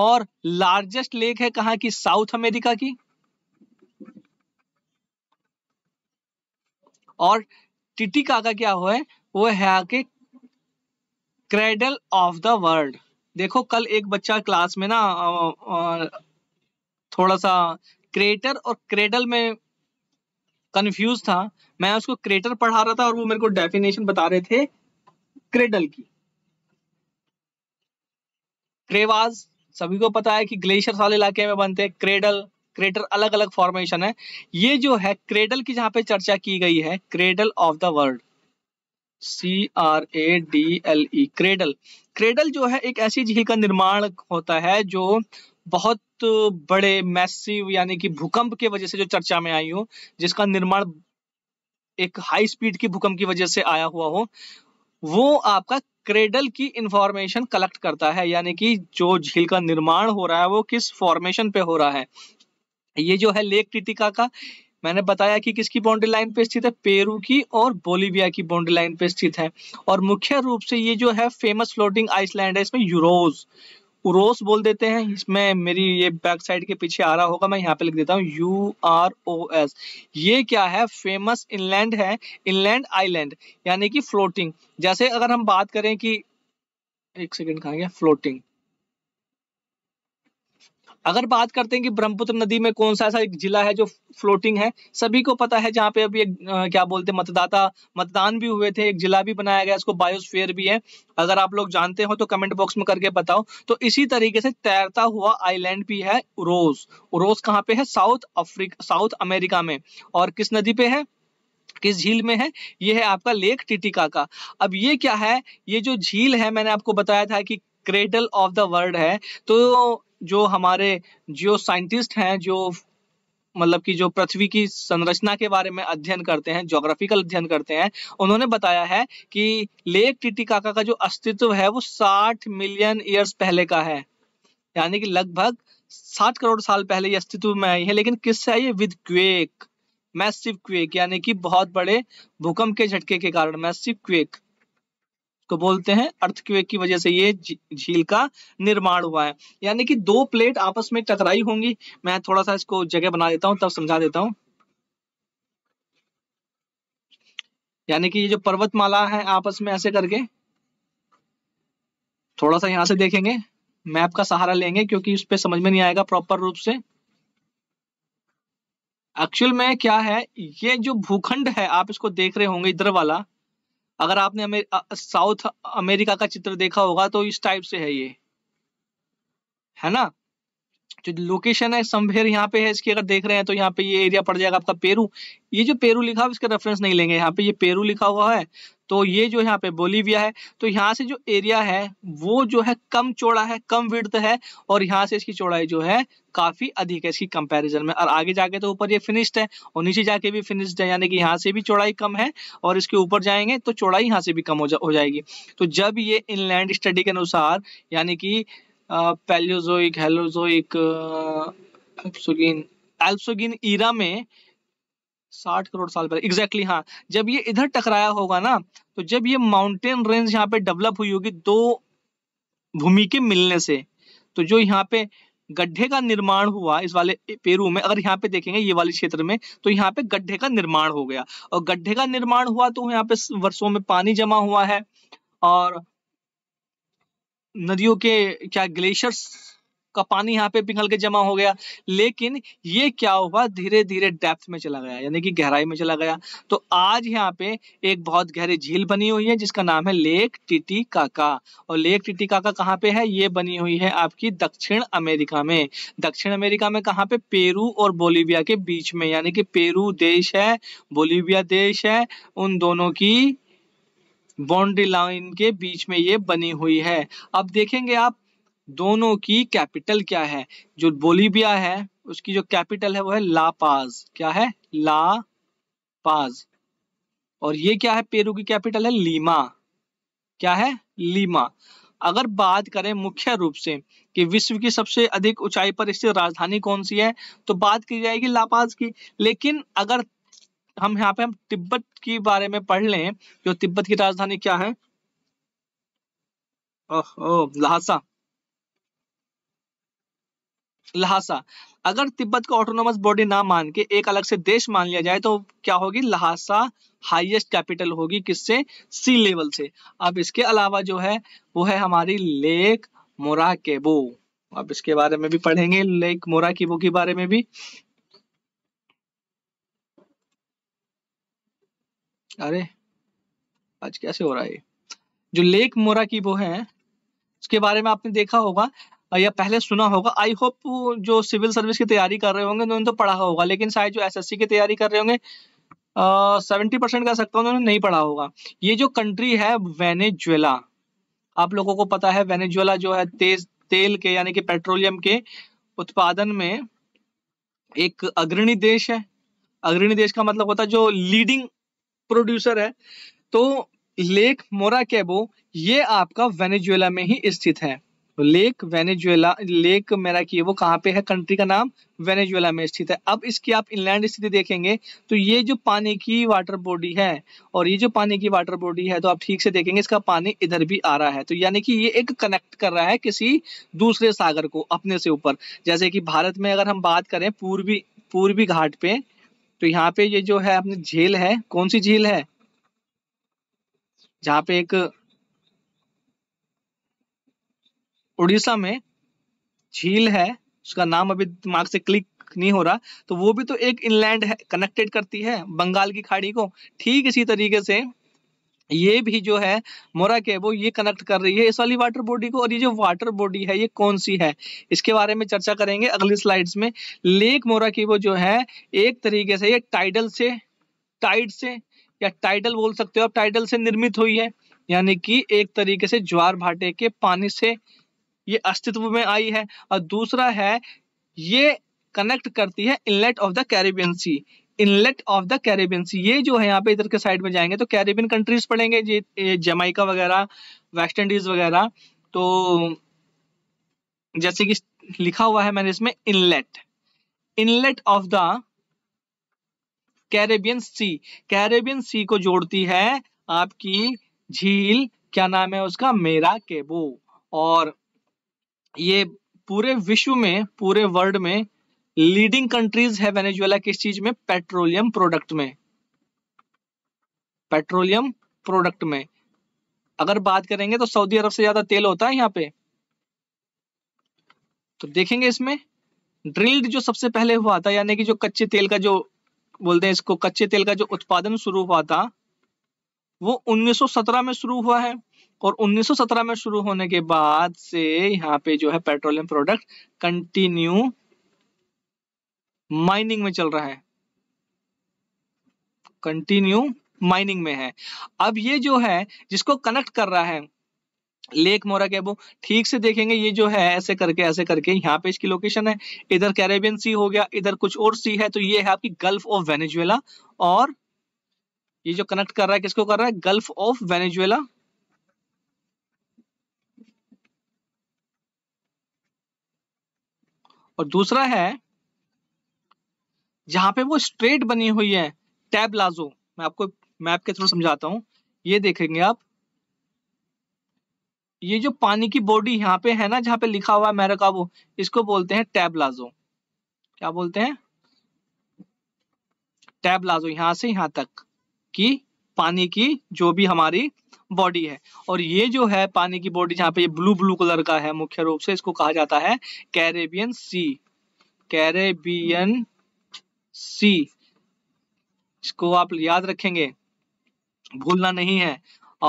और लार्जेस्ट लेक है कहाँ की साउथ अमेरिका की और टिटी काका क्या हुआ है वो है आके क्रेडल ऑफ द वर्ल्ड देखो कल एक बच्चा क्लास में ना थोड़ा सा क्रेटर और क्रेडल में कंफ्यूज था मैं उसको क्रेटर पढ़ा रहा था और वो मेरे को डेफिनेशन बता रहे थे क्रेडल की क्रेवाज सभी को पता है कि ग्लेशियर वाले इलाके में बनते हैं क्रेडल क्रेटर अलग अलग फॉर्मेशन है ये जो है क्रेडल की जहां पे चर्चा की गई है cradle of the world C R A D L E cradle cradle जो है एक ऐसी झील का निर्माण होता है जो बहुत बड़े मैसिव यानी कि भूकंप के वजह से जो चर्चा में आई हो जिसका निर्माण एक हाई स्पीड की भूकंप की वजह से आया हुआ हो वो आपका क्रेडल की इंफॉर्मेशन कलेक्ट करता है यानी कि जो झील का निर्माण हो रहा है वो किस फॉर्मेशन पे हो रहा है ये जो है लेक टिटिका का मैंने बताया कि किसकी बाउंड्री लाइन पे स्थित है पेरू की और बोलीविया की बाउंड्री लाइन पे स्थित है और मुख्य रूप से ये जो है फेमस फ्लोटिंग आइसलैंड है इसमें यूरोज उरोस बोल देते हैं इसमें मेरी ये बैक साइड के पीछे आ रहा होगा मैं यहाँ पे लिख देता हूँ यू आर ओ एस ये क्या है फेमस इनलैंड है इनलैंड आइलैंड यानी कि फ्लोटिंग जैसे अगर हम बात करें कि एक सेकेंड कहा गया फ्लोटिंग अगर बात करते हैं कि ब्रह्मपुत्र नदी में कौन सा ऐसा एक जिला है जो फ्लोटिंग है सभी को पता है जहाँ पे अभी एक, क्या बोलते हैं मतदाता मतदान भी हुए थे एक जिला भी बनाया गया इसको बायोस्फेयर भी है अगर आप लोग जानते हो तो कमेंट बॉक्स में करके बताओ तो इसी तरीके से तैरता हुआ आईलैंड भी है उरोज उरोज कहाँ पे है साउथ अफ्रीका साउथ अमेरिका में और किस नदी पे है किस झील में है ये है आपका लेक टिटिका का अब ये क्या है ये जो झील है मैंने आपको बताया था कि क्रेडल ऑफ द वर्ल्ड है तो जो हमारे जियो साइंटिस्ट हैं जो मतलब कि जो पृथ्वी की संरचना के बारे में अध्ययन करते हैं ज्योग्राफिकल अध्ययन करते हैं उन्होंने बताया है कि लेक टिटिकाका का जो अस्तित्व है वो 60 मिलियन ईयर्स पहले का है यानी कि लगभग 60 करोड़ साल पहले ये अस्तित्व में आई है लेकिन किससे आई है विद क्वेक मैसिव क्वेक यानी कि बहुत बड़े भूकंप के झटके के कारण मैसिव क्वेक को बोलते हैं अर्थक्वेक की वजह से ये झील का निर्माण हुआ है यानी कि दो प्लेट आपस में टकराई होंगी मैं थोड़ा सा इसको जगह बना देता हूं तब समझा देता हूं यानी कि ये जो पर्वतमाला है आपस में ऐसे करके थोड़ा सा यहां से देखेंगे मैप का सहारा लेंगे क्योंकि उस पर समझ में नहीं आएगा प्रॉपर रूप से एक्चुअल में क्या है ये जो भूखंड है आप इसको देख रहे होंगे इधर वाला अगर आपने साउथ अमेरिका का चित्र देखा होगा तो इस टाइप से है ये है ना जो लोकेशन है संभेर यहाँ पे है इसकी अगर देख रहे हैं तो यहाँ पे ये एरिया पड़ जाएगा आपका पेरू ये जो पेरू लिखा हुआ इसका रेफरेंस नहीं लेंगे यहाँ पे ये पेरू लिखा हुआ है तो ये जो यहाँ पे बोलीविया है तो यहाँ से जो एरिया है वो जो है कम चौड़ा है कम विड्थ है और यहाँ से इसकी चौड़ाई जो है काफी अधिक है इसकी कंपैरिजन में और आगे जाके तो ऊपर ये फिनिश्ड है और नीचे जाके भी फिनिश्ड है यानी कि यहाँ से भी चौड़ाई कम है और इसके ऊपर जाएंगे तो चौड़ाई यहाँ से भी कम हो, जा, हो जाएगी तो जब ये इनलैंड स्टडी के अनुसार यानी कि पैल्योजोइक हेलोजोइक एल्पसोगिन एल्पसोगिन ईरा में साठ करोड़ साल पहले एग्जैक्टली exactly, हाँ जब ये इधर टकराया होगा ना तो जब ये माउंटेन रेंज यहाँ पे डेवलप हुई होगी दो भूमि के मिलने से तो जो यहाँ पे गड्ढे का निर्माण हुआ इस वाले पेरू में अगर यहाँ पे देखेंगे ये वाले क्षेत्र में तो यहाँ पे गड्ढे का निर्माण हो गया और गड्ढे का निर्माण हुआ तो यहाँ पे वर्षों में पानी जमा हुआ है और नदियों के क्या ग्लेशियर्स का पानी यहाँ पे पिघल के जमा हो गया लेकिन ये क्या हुआ धीरे धीरे डेप्थ में चला गया यानी कि गहराई में चला गया तो आज यहाँ पे एक बहुत गहरी झील बनी हुई है जिसका नाम है लेक टिटी काका और लेक टिटी काका कहाँ पे है ये बनी हुई है आपकी दक्षिण अमेरिका में दक्षिण अमेरिका में कहाँ पे पेरू और बोलीविया के बीच में यानी कि पेरू देश है बोलीविया देश है उन दोनों की बाउंड्री लाइन के बीच में ये बनी हुई है अब देखेंगे आप दोनों की कैपिटल क्या है जो बोलीबिया है उसकी जो कैपिटल है वो है लापाज क्या है ला पाज और ये क्या है पेरू की कैपिटल है लीमा क्या है लीमा अगर बात करें मुख्य रूप से कि विश्व की सबसे अधिक ऊंचाई पर स्थित राजधानी कौन सी है तो बात की जाएगी लापाज की लेकिन अगर हम यहाँ पे हम तिब्बत के बारे में पढ़ लें जो तिब्बत की राजधानी क्या है लहासा लहासा अगर तिब्बत को ऑटोनोमस बॉडी ना मान के एक अलग से देश मान लिया जाए तो क्या होगी लहासा हाईएस्ट कैपिटल होगी किससे सी लेवल से अब इसके अलावा जो है वो है हमारी लेक मोराकेबो अब इसके बारे में भी पढ़ेंगे लेक मोराकेबो के बारे में भी अरे आज कैसे हो रहा है जो लेक मोरा की वो है उसके बारे में आपने देखा होगा या पहले सुना होगा आई होप जो सिविल सर्विस की तैयारी कर रहे होंगे उन्होंने तो पढ़ा होगा लेकिन शायद जो एसएससी की तैयारी कर रहे होंगे सेवेंटी परसेंट कह सकता हूँ उन्होंने नहीं पढ़ा होगा ये जो कंट्री है वेनेजुएला आप लोगों को पता है वेनेजुएला जो है तेज तेल के यानी कि पेट्रोलियम के उत्पादन में एक अग्रणी देश है अग्रणी देश का मतलब होता है जो लीडिंग प्रोड्यूसर है तो लेक मोराकेबो ये आपका वेनेजुएला में ही स्थित है लेक वेनेजुएला लेक मेरा की वो कहाँ पे है कंट्री का नाम वेनेजुएला में स्थित है अब इसकी आप इनलैंड स्थिति देखेंगे तो ये जो पानी की वाटर बॉडी है और ये जो पानी की वाटर बॉडी है तो आप ठीक से देखेंगे इसका पानी इधर भी आ रहा है तो यानी कि ये एक कनेक्ट कर रहा है किसी दूसरे सागर को अपने से ऊपर जैसे कि भारत में अगर हम बात करें पूर्वी पूर्वी घाट पे तो यहाँ पे ये जो है अपनी झील है कौन सी झील है जहाँ पे एक उड़ीसा में झील है उसका नाम अभी दिमाग से क्लिक नहीं हो रहा तो वो भी तो एक इनलैंड है कनेक्टेड करती है बंगाल की खाड़ी को ठीक इसी तरीके से ये भी जो है मोरा के वो ये कनेक्ट कर रही है इस वाली वाटर बॉडी को और ये जो वाटर बॉडी है ये कौन सी है इसके बारे में चर्चा करेंगे अगली स्लाइड्स में लेक मोरा की वो जो है एक तरीके से ये टाइडल से टाइड से या टाइडल बोल सकते हो आप टाइडल से निर्मित हुई है यानी कि एक तरीके से ज्वार भाटे के पानी से ये अस्तित्व में आई है और दूसरा है ये कनेक्ट करती है inlet of the Caribbean sea inlet of the Caribbean sea ये जो है यहाँ पे इधर के साइड में जाएंगे तो कैरेबियन कंट्रीज पड़ेंगे ये जमाइका वगैरह वेस्ट इंडीज वगैरह तो जैसे कि लिखा हुआ है मैंने इसमें inlet inlet of the Caribbean sea Caribbean sea को जोड़ती है आपकी झील क्या नाम है उसका मेरा केबो और ये पूरे विश्व में पूरे वर्ल्ड में लीडिंग कंट्रीज है वेनेजुएला किस चीज में पेट्रोलियम प्रोडक्ट में पेट्रोलियम प्रोडक्ट में अगर बात करेंगे तो सऊदी अरब से ज्यादा तेल होता है यहाँ पे तो देखेंगे इसमें ड्रिल्ड जो सबसे पहले हुआ था यानी कि जो कच्चे तेल का जो बोलते हैं इसको कच्चे तेल का जो उत्पादन शुरू हुआ था वो 1917 में शुरू हुआ है और 1917 में शुरू होने के बाद से यहाँ पे जो है पेट्रोलियम प्रोडक्ट कंटिन्यू माइनिंग में चल रहा है कंटिन्यू माइनिंग में है अब ये जो है जिसको कनेक्ट कर रहा है लेक मोरा कैबो ठीक से देखेंगे ये जो है ऐसे करके ऐसे करके यहाँ पे इसकी लोकेशन है इधर कैरेबियन सी हो गया इधर कुछ और सी है तो ये है आपकी गल्फ ऑफ वेनेजुएला और ये जो कनेक्ट कर रहा है किसको कर रहा है गल्फ ऑफ वेनेजुएला और दूसरा है जहां पे वो स्ट्रेट बनी हुई है टैब लाजो मैं आपको मैप के थ्रू समझाता हूँ ये देखेंगे आप ये जो पानी की बॉडी यहाँ पे है ना जहां पे लिखा हुआ है वो इसको बोलते हैं टैब लाजो क्या बोलते हैं टैब लाजो से यहां तक की पानी की जो भी हमारी बॉडी है और ये जो है पानी की बॉडी जहां पे ये ब्लू ब्लू कलर का है मुख्य रूप से इसको कहा जाता है कैरेबियन सी कैरेबियन सी इसको आप याद रखेंगे भूलना नहीं है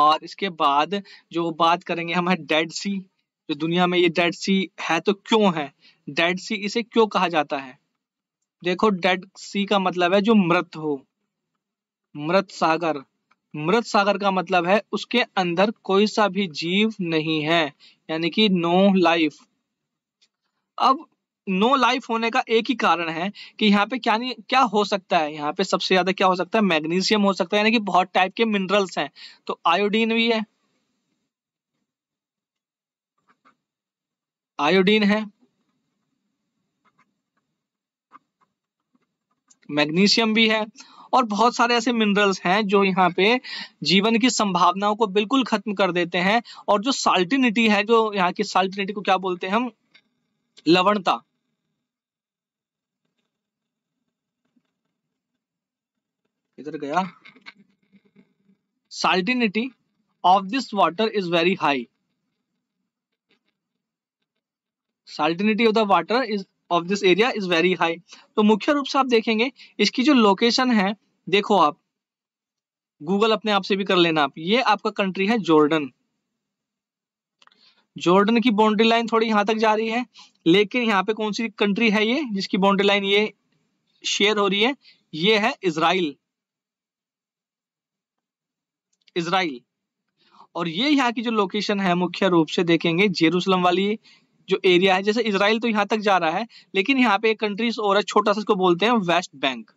और इसके बाद जो बात करेंगे हम है डेड सी जो दुनिया में ये डेड सी है तो क्यों है डेड सी इसे क्यों कहा जाता है देखो डेड सी का मतलब है जो मृत हो मृत सागर मृत सागर का मतलब है उसके अंदर कोई सा भी जीव नहीं है यानी कि नो लाइफ अब नो लाइफ होने का एक ही कारण है कि यहाँ पे क्या नहीं क्या हो सकता है यहाँ पे सबसे ज्यादा क्या हो सकता है मैग्नीशियम हो सकता है यानी कि बहुत टाइप के मिनरल्स हैं तो आयोडीन भी है आयोडीन है मैग्नीशियम भी है और बहुत सारे ऐसे मिनरल्स हैं जो यहाँ पे जीवन की संभावनाओं को बिल्कुल खत्म कर देते हैं और जो साल्टिनिटी है जो यहाँ की साल्टिनिटी को क्या बोलते हैं हम लवणता किधर गया salinity of this water is very high salinity of the water is of this area is very high तो मुख्य रूप से आप देखेंगे इसकी जो लोकेशन है देखो आप गूगल अपने आप से भी कर लेना आप ये आपका कंट्री है जॉर्डन जॉर्डन की बाउंड्री लाइन थोड़ी यहां तक जा रही है लेकिन यहाँ पे कौन सी कंट्री है ये जिसकी बाउंड्री लाइन ये शेयर हो रही है ये है इसराइल इसराइल और ये यहाँ की जो लोकेशन है मुख्य रूप से देखेंगे जेरूसलम वाली जो एरिया है जैसे इसराइल तो यहाँ तक जा रहा है लेकिन यहाँ पे एक कंट्रीज और है छोटा सा इसको बोलते हैं वेस्ट बैंक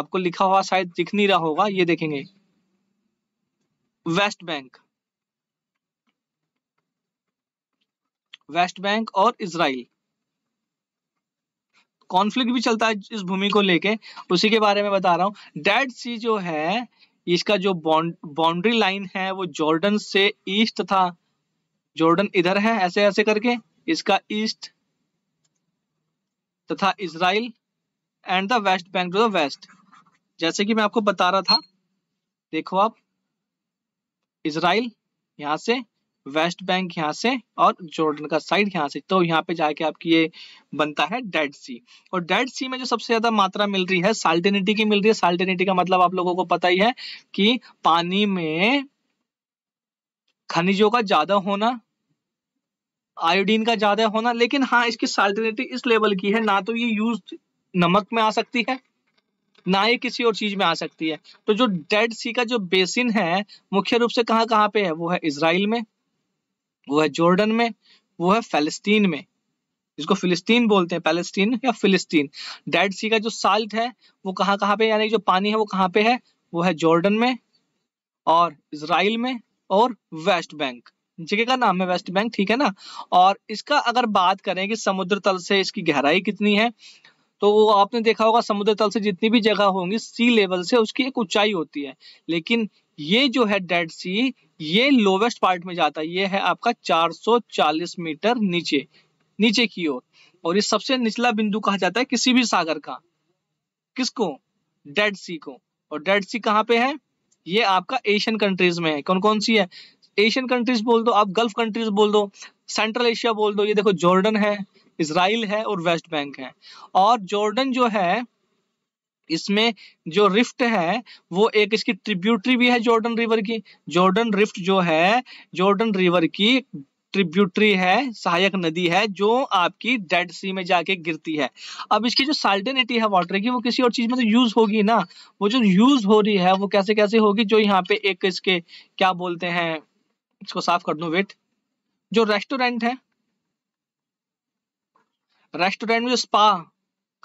आपको लिखा हुआ शायद दिख नहीं रहा होगा ये देखेंगे वेस्ट बैंक वेस्ट बैंक और इसराइल कॉन्फ्लिक्ट भी चलता है इस भूमि को लेके उसी के बारे में बता रहा हूं डेड सी जो है इसका जो बाउंड्री लाइन है वो जॉर्डन से ईस्ट था जॉर्डन इधर है ऐसे ऐसे करके इसका ईस्ट तथा Israel and the West Bank to the west जैसे कि मैं आपको बता रहा था देखो आप इसराइल यहां से वेस्ट बैंक यहाँ से और जॉर्डन का साइड यहाँ से तो यहाँ पे जाके आपकी ये बनता है डेड सी और डेड सी में जो सबसे ज्यादा मात्रा मिल रही है साल्टेनिटी की मिल रही है साल्टेनिटी का मतलब आप लोगों को पता ही है कि पानी में खनिजों का ज्यादा होना आयोडीन का ज्यादा होना लेकिन हाँ इसकी साल्टेनिटी इस लेवल की है ना तो ये यूज नमक में आ सकती है ना ये किसी और चीज में आ सकती है तो जो डेड सी का जो बेसिन है मुख्य रूप से कहाँ कहाँ पे है वो है इसराइल में वो है जॉर्डन में वो है फेलिस्तीन में जिसको फिलिस्तीन बोलते हैं पैलेस्टीन या फिलिस्तीन डेड सी का जो साल्ट है वो कहाँ कहाँ पे यानी जो पानी है वो कहाँ पे है वो है जॉर्डन में और इसराइल में और वेस्ट बैंक जगह का नाम है वेस्ट बैंक ठीक है ना और इसका अगर बात करें कि समुद्र तल से इसकी गहराई कितनी है तो वो आपने देखा होगा समुद्र तल से जितनी भी जगह होंगी सी लेवल से उसकी एक ऊंचाई होती है लेकिन ये जो है डेड सी ये लोवेस्ट पार्ट में जाता है ये है आपका 440 मीटर नीचे नीचे की ओर और ये सबसे निचला बिंदु कहा जाता है किसी भी सागर का किसको डेड सी को और डेड सी कहाँ पे है ये आपका एशियन कंट्रीज में है कौन कौन सी है एशियन कंट्रीज बोल दो आप गल्फ कंट्रीज बोल दो सेंट्रल एशिया बोल दो ये देखो जॉर्डन है इसराइल है और वेस्ट बैंक है और जॉर्डन जो है इसमें जो रिफ्ट है वो एक इसकी ट्रिब्यूटरी भी है जॉर्डन रिवर की जॉर्डन रिफ्ट जो है जॉर्डन रिवर की ट्रिब्यूटरी है सहायक नदी है जो आपकी डेड सी में जाके गिरती है अब इसकी जो साल्टेनिटी है वाटर की वो किसी और चीज में तो यूज होगी ना वो जो यूज हो रही है वो कैसे कैसे होगी जो यहाँ पे एक इसके क्या बोलते हैं इसको साफ कर दू वेट जो रेस्टोरेंट है रेस्टोरेंट में जो स्पा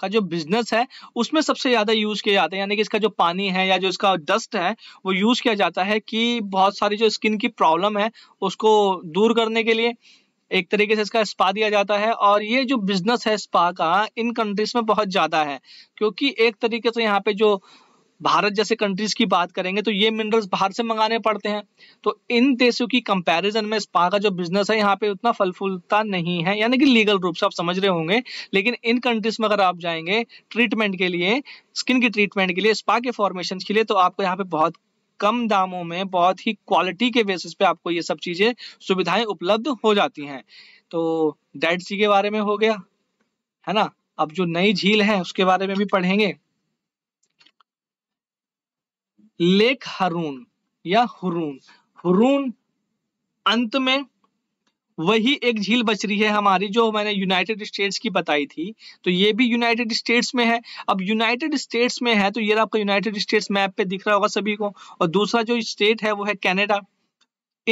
का जो बिजनेस है उसमें सबसे ज्यादा यूज किया जाता है यानी कि इसका जो पानी है या जो इसका डस्ट है वो यूज किया जाता है कि बहुत सारी जो स्किन की प्रॉब्लम है उसको दूर करने के लिए एक तरीके से इसका स्पा दिया जाता है और ये जो बिजनेस है स्पा का इन कंट्रीज में बहुत ज्यादा है क्योंकि एक तरीके से यहाँ पे जो भारत जैसे कंट्रीज की बात करेंगे तो ये मिनरल्स बाहर से मंगाने पड़ते हैं तो इन देशों की कंपैरिजन में स्पा का जो बिजनेस है यहाँ पे उतना फल फूलता नहीं है यानी कि लीगल रूप से आप समझ रहे होंगे लेकिन इन कंट्रीज में अगर आप जाएंगे ट्रीटमेंट के लिए स्किन की ट्रीटमेंट के लिए स्पा के फॉर्मेशन के लिए तो आपको यहाँ पे बहुत कम दामों में बहुत ही क्वालिटी के बेसिस पे आपको ये सब चीजें सुविधाएं उपलब्ध हो जाती हैं तो डेड सी के बारे में हो गया है ना अब जो नई झील है उसके बारे में भी पढ़ेंगे लेक हरून या हुरून हुरून अंत में वही एक झील बच रही है हमारी जो मैंने यूनाइटेड स्टेट्स की बताई थी तो ये भी यूनाइटेड स्टेट्स में है अब यूनाइटेड स्टेट्स में है तो ये आपका यूनाइटेड स्टेट्स मैप पे दिख रहा होगा सभी को और दूसरा जो स्टेट है वो है कैनेडा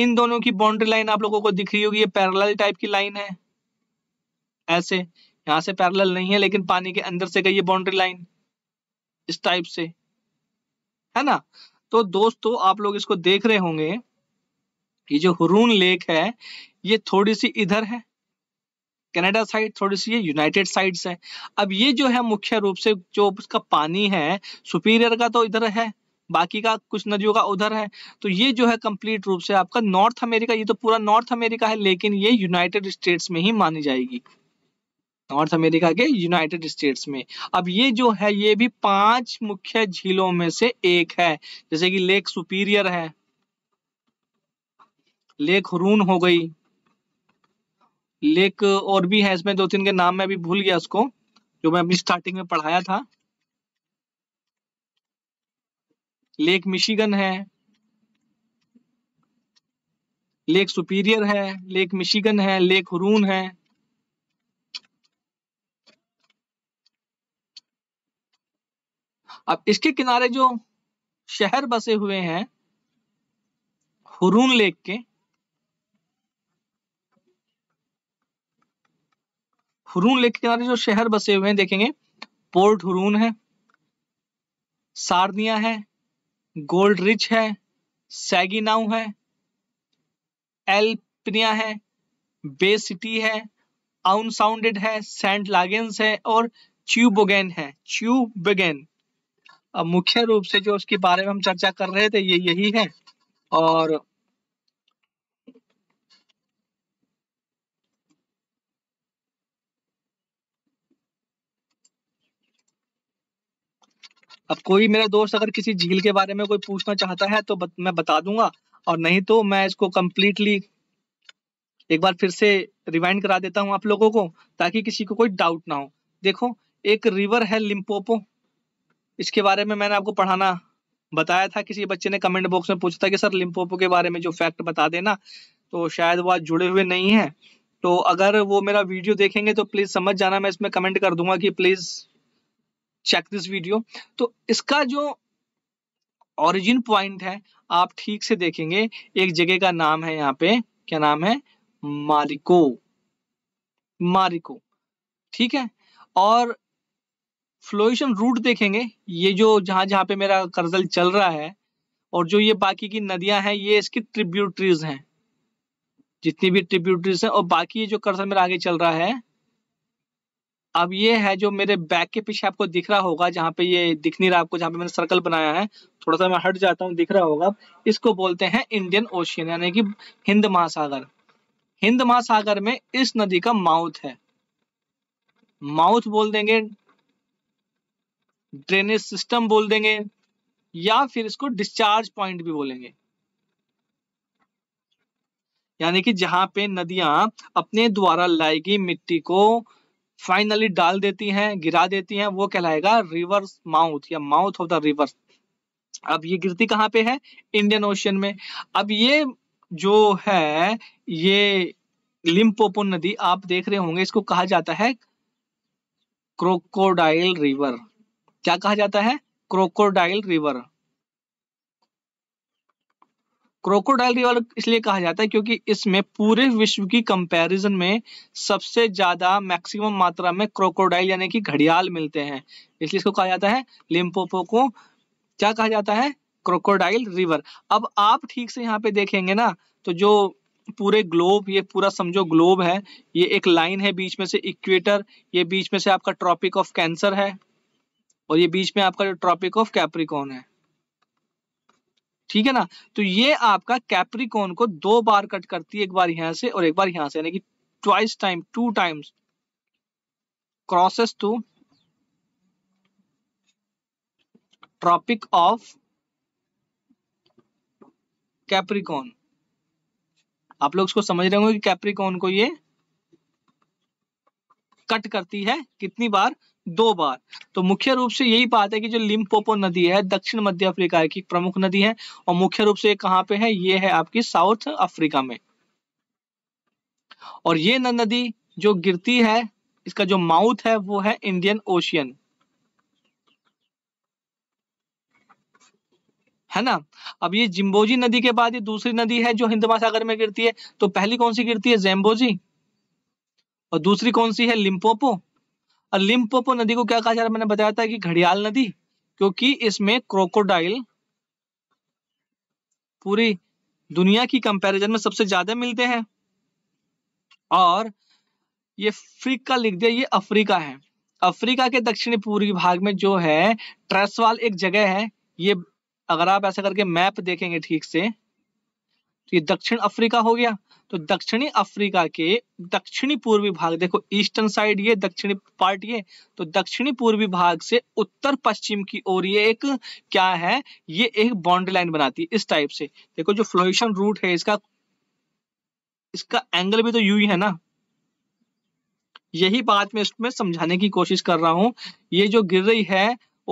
इन दोनों की बाउंड्री लाइन आप लोगों को दिख रही होगी ये पैरल टाइप की लाइन है ऐसे यहां से पैरल नहीं है लेकिन पानी के अंदर से गई ये बाउंड्री लाइन इस टाइप से है ना तो दोस्तों आप लोग इसको देख रहे होंगे ये जो हुरून लेक है ये थोड़ी सी इधर है कनाडा साइड थोड़ी सी ये यूनाइटेड साइड है अब ये जो है मुख्य रूप से जो उसका पानी है सुपीरियर का तो इधर है बाकी का कुछ नदियों का उधर है तो ये जो है कंप्लीट रूप से आपका नॉर्थ अमेरिका ये तो पूरा नॉर्थ अमेरिका है लेकिन ये यूनाइटेड स्टेट्स में ही मानी जाएगी नॉर्थ अमेरिका के यूनाइटेड स्टेट्स में अब ये जो है ये भी पांच मुख्य झीलों में से एक है जैसे कि लेक सुपीरियर है लेक हरून हो गई लेक और भी है इसमें दो तीन के नाम मैं भी भूल गया उसको जो मैं अपनी स्टार्टिंग में पढ़ाया था लेक मिशिगन है लेक सुपीरियर है लेक मिशिगन है लेक हरून है अब इसके किनारे जो शहर बसे हुए हैं हुरून लेक के हुरून लेक के किनारे जो शहर बसे हुए हैं देखेंगे पोर्ट हुरून है सारनिया है गोल्ड रिच है सैगीनाउ है एल्पनिया है बे सिटी है आउन साउंडेड है सेंट लागेंस है और च्यूबोगेन है च्यूबेगेन मुख्य रूप से जो उसके बारे में हम चर्चा कर रहे थे ये यही है और अब कोई मेरा दोस्त अगर किसी झील के बारे में कोई पूछना चाहता है तो बत, मैं बता दूंगा और नहीं तो मैं इसको कंप्लीटली एक बार फिर से रिवाइंड करा देता हूं आप लोगों को ताकि किसी को कोई डाउट ना हो देखो एक रिवर है लिम्पोपो इसके बारे में मैंने आपको पढ़ाना बताया था किसी बच्चे ने कमेंट बॉक्स में पूछा था कि सर लिम्पोपो के बारे में जो फैक्ट बता देना तो शायद वो आज जुड़े हुए नहीं है तो अगर वो मेरा वीडियो देखेंगे तो प्लीज़ समझ जाना मैं इसमें कमेंट कर दूंगा कि प्लीज़ चेक दिस वीडियो तो इसका जो ओरिजिन पॉइंट है आप ठीक से देखेंगे एक जगह का नाम है यहाँ पे क्या नाम है मारिको मारिको ठीक है और फ्लोएशन रूट देखेंगे ये जो जहां जहां पे मेरा कर्जल चल रहा है और जो ये बाकी की नदियां हैं ये इसकी ट्रिब्यूटरीज हैं जितनी भी ट्रिब्यूटरीज हैं और बाकी ये जो कर्जल मेरा आगे चल रहा है अब ये है जो मेरे बैक के पीछे आपको दिख रहा होगा जहां पे ये दिख नहीं रहा आपको जहां पे मैंने सर्कल बनाया है थोड़ा सा मैं हट जाता हूँ दिख रहा होगा इसको बोलते हैं इंडियन ओशियन यानी कि हिंद महासागर हिंद महासागर में इस नदी का माउथ है माउथ बोल देंगे ड्रेनेज सिस्टम बोल देंगे या फिर इसको डिस्चार्ज पॉइंट भी बोलेंगे यानी कि जहां पे नदियां अपने द्वारा लाई मिट्टी को फाइनली डाल देती हैं गिरा देती हैं वो कहलाएगा रिवर्स माउथ या माउथ ऑफ द रिवर अब ये गिरती कहाँ पे है इंडियन ओशियन में अब ये जो है ये लिम्पोपो नदी आप देख रहे होंगे इसको कहा जाता है क्रोकोडाइल रिवर क्या कहा जाता है क्रोकोडाइल रिवर क्रोकोडाइल रिवर इसलिए कहा जाता है क्योंकि इसमें पूरे विश्व की कंपैरिजन में सबसे ज्यादा मैक्सिमम मात्रा में क्रोकोडाइल यानी कि घड़ियाल मिलते हैं इसलिए इसको कहा जाता है लिम्पोपो को क्या कहा जाता है क्रोकोडाइल रिवर अब आप ठीक से यहाँ पे देखेंगे ना तो जो पूरे ग्लोब ये पूरा समझो ग्लोब है ये एक लाइन है बीच में से इक्वेटर ये बीच में से आपका ट्रॉपिक ऑफ कैंसर है और ये बीच में आपका ट्रॉपिक ऑफ कैप्रिकॉन है ठीक है ना तो ये आपका कैप्रिकॉन को दो बार कट करती है एक बार यहां से और एक बार यहां से यानी कि twice time two times crosses to tropic of Capricorn आप लोग इसको समझ रहे होंगे कि कैप्रिकॉन को ये कट करती है कितनी बार दो बार तो मुख्य रूप से यही बात है कि जो लिम्पोपो नदी है दक्षिण मध्य अफ्रीका की प्रमुख नदी है और मुख्य रूप से कहाँ पे है ये है आपकी साउथ अफ्रीका में और ये नदी जो गिरती है इसका जो माउथ है वो है इंडियन ओशियन है ना अब ये जिम्बोजी नदी के बाद ये दूसरी नदी है जो हिंद महासागर में गिरती है तो पहली कौन सी गिरती है जेम्बोजी और दूसरी कौन सी है लिम्पोपो और लिम्पोपो नदी को क्या कहा जा रहा है मैंने बताया था कि घड़ियाल नदी क्योंकि इसमें क्रोकोडाइल पूरी दुनिया की कंपैरिजन में सबसे ज्यादा मिलते हैं और ये फ्रीका लिख दिया ये अफ्रीका है अफ्रीका के दक्षिणी पूर्वी भाग में जो है ट्रेसवाल एक जगह है ये अगर आप ऐसा करके मैप देखेंगे ठीक से तो ये दक्षिण अफ्रीका हो गया तो दक्षिणी अफ्रीका के दक्षिणी पूर्वी भाग देखो ईस्टर्न साइड ये दक्षिणी पार्ट ये तो दक्षिणी पूर्वी भाग से उत्तर पश्चिम की ओर ये एक क्या है ये एक बाउंड्री लाइन बनाती है इस टाइप से देखो जो फ्लोइशन रूट है इसका इसका एंगल भी तो यू ही है ना यही बात मैं इसमें समझाने की कोशिश कर रहा हूं ये जो गिर रही है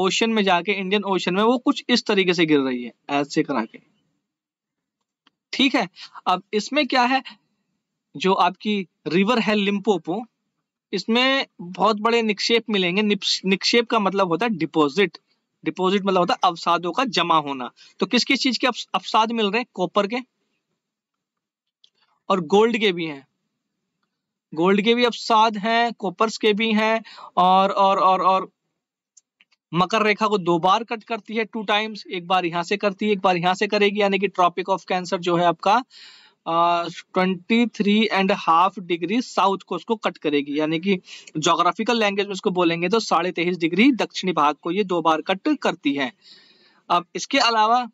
ओशन में जाके इंडियन ओशन में वो कुछ इस तरीके से गिर रही है ऐसे करा के ठीक है अब इसमें क्या है जो आपकी रिवर है लिम्पोपो इसमें बहुत बड़े निक्षेप मिलेंगे निक्षेप का मतलब होता है डिपोजिट डिपोजिट मतलब होता है अवसादों का जमा होना तो किस किस चीज के अवसाद मिल रहे हैं कॉपर के और गोल्ड के भी हैं गोल्ड के भी अवसाद हैं कॉपर्स के भी हैं और और और और मकर रेखा को दो बार कट करती है टू टाइम्स एक बार यहाँ से करती है एक बार यहाँ से करेगी यानी कि ट्रॉपिक ऑफ कैंसर जो है आपका twenty three and half degree south को उसको कट करेगी यानी कि जोग्राफिकल लैंग्वेज में उसको बोलेंगे तो साढ़े तेईस डिग्री दक्षिणी भाग को ये दो बार कट करती है अब इसके अलावा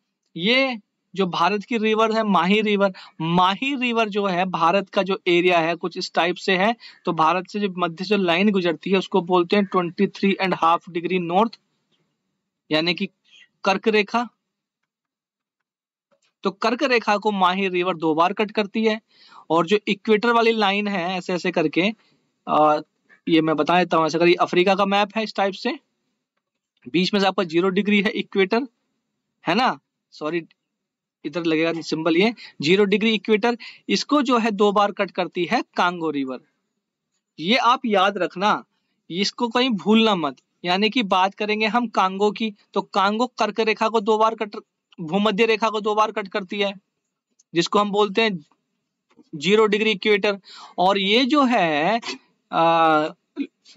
ये जो भारत की रिवर है माही रिवर माही रिवर जो है भारत का जो एरिया है कुछ इस टाइप से है तो भारत से जो मध्य जो लाइन गुजरती है उसको बोलते हैं twenty three and half degree north यानी कि कर्क रेखा तो कर्क रेखा को माही रिवर दो बार कट करती है और जो इक्वेटर वाली लाइन है ऐसे ऐसे करके आ, ये मैं बता देता हूं ऐसे कर अफ्रीका का मैप है इस टाइप से बीच में से आपका जीरो डिग्री है इक्वेटर है ना सॉरी इधर लगेगा सिंबल ये जीरो डिग्री इक्वेटर इसको जो है दो बार कट करती है कांगो रिवर ये आप याद रखना इसको कहीं भूलना मत यानी कि बात करेंगे हम कांगो की तो कांगो कर्क रेखा को दो बार कट भूमध्य रेखा को दो बार कट करती है जिसको हम बोलते हैं जीरो डिग्री इक्वेटर और ये जो है आ,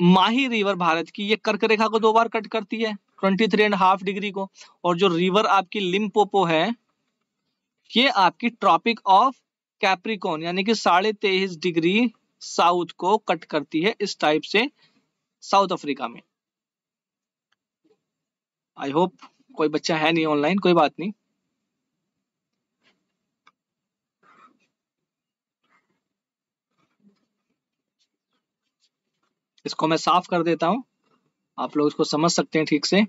माही रिवर भारत की ये कर्क रेखा को दो बार कट करती है twenty three and half degree को और जो रिवर आपकी लिम्पोपो है ये आपकी ट्रॉपिक ऑफ कैप्रिकॉन यानी कि साढ़े तेईस डिग्री साउथ को कट करती है इस टाइप से साउथ अफ्रीका में आई होप कोई बच्चा है नहीं ऑनलाइन कोई बात नहीं इसको मैं साफ कर देता हूं आप लोग इसको समझ सकते हैं ठीक से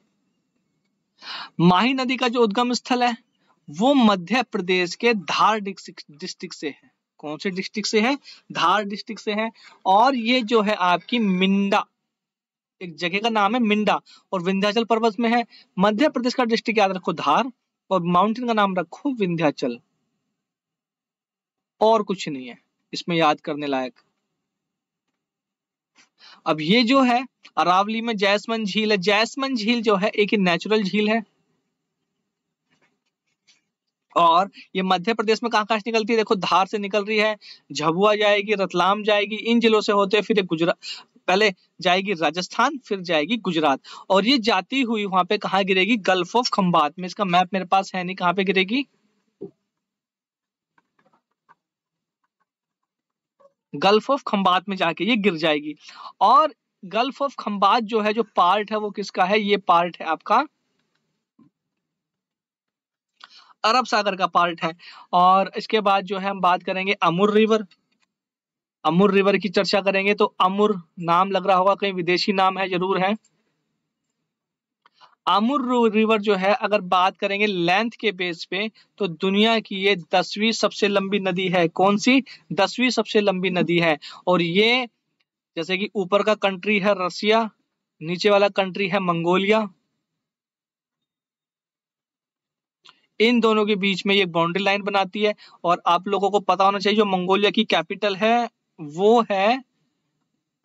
माही नदी का जो उद्गम स्थल है वो मध्य प्रदेश के धार डिस्ट्रिक्ट से है कौन से डिस्ट्रिक्ट से है धार डिस्ट्रिक्ट से है और ये जो है आपकी मिंडा एक जगह का नाम है मिंडा और विंध्याचल पर्वत में है मध्य प्रदेश का डिस्ट्रिक्ट याद रखो धार और माउंटेन का नाम रखो विंध्याचल और कुछ नहीं है इसमें याद करने लायक अब ये जो है अरावली में जैसमन झील है जैसमन झील जो है एक नेचुरल झील है और ये मध्य प्रदेश में कहां कहां से निकलती है देखो धार से निकल रही है झबुआ जाएगी रतलाम जाएगी इन जिलों से होते फिर गुजरात पहले जाएगी राजस्थान फिर जाएगी गुजरात और ये जाती हुई वहां पे कहा गिरेगी गल्फ ऑफ खम्बात में इसका मैप मेरे पास है नहीं कहाँ पे गिरेगी गल्फ ऑफ खम्बात में जाके ये गिर जाएगी और गल्फ ऑफ खम्बात जो है जो पार्ट है वो किसका है ये पार्ट है आपका अरब सागर का पार्ट है और इसके बाद जो है हम बात करेंगे अमूर रिवर अमूर रिवर की चर्चा करेंगे तो अमूर नाम लग रहा होगा कहीं विदेशी नाम है जरूर है अमूर रिवर जो है अगर बात करेंगे लेंथ के बेस पे तो दुनिया की ये दसवीं सबसे लंबी नदी है कौन सी दसवीं सबसे लंबी नदी है और ये जैसे कि ऊपर का कंट्री है रसिया नीचे वाला कंट्री है मंगोलिया इन दोनों के बीच में ये बाउंड्री लाइन बनाती है और आप लोगों को पता होना चाहिए जो मंगोलिया की कैपिटल है वो है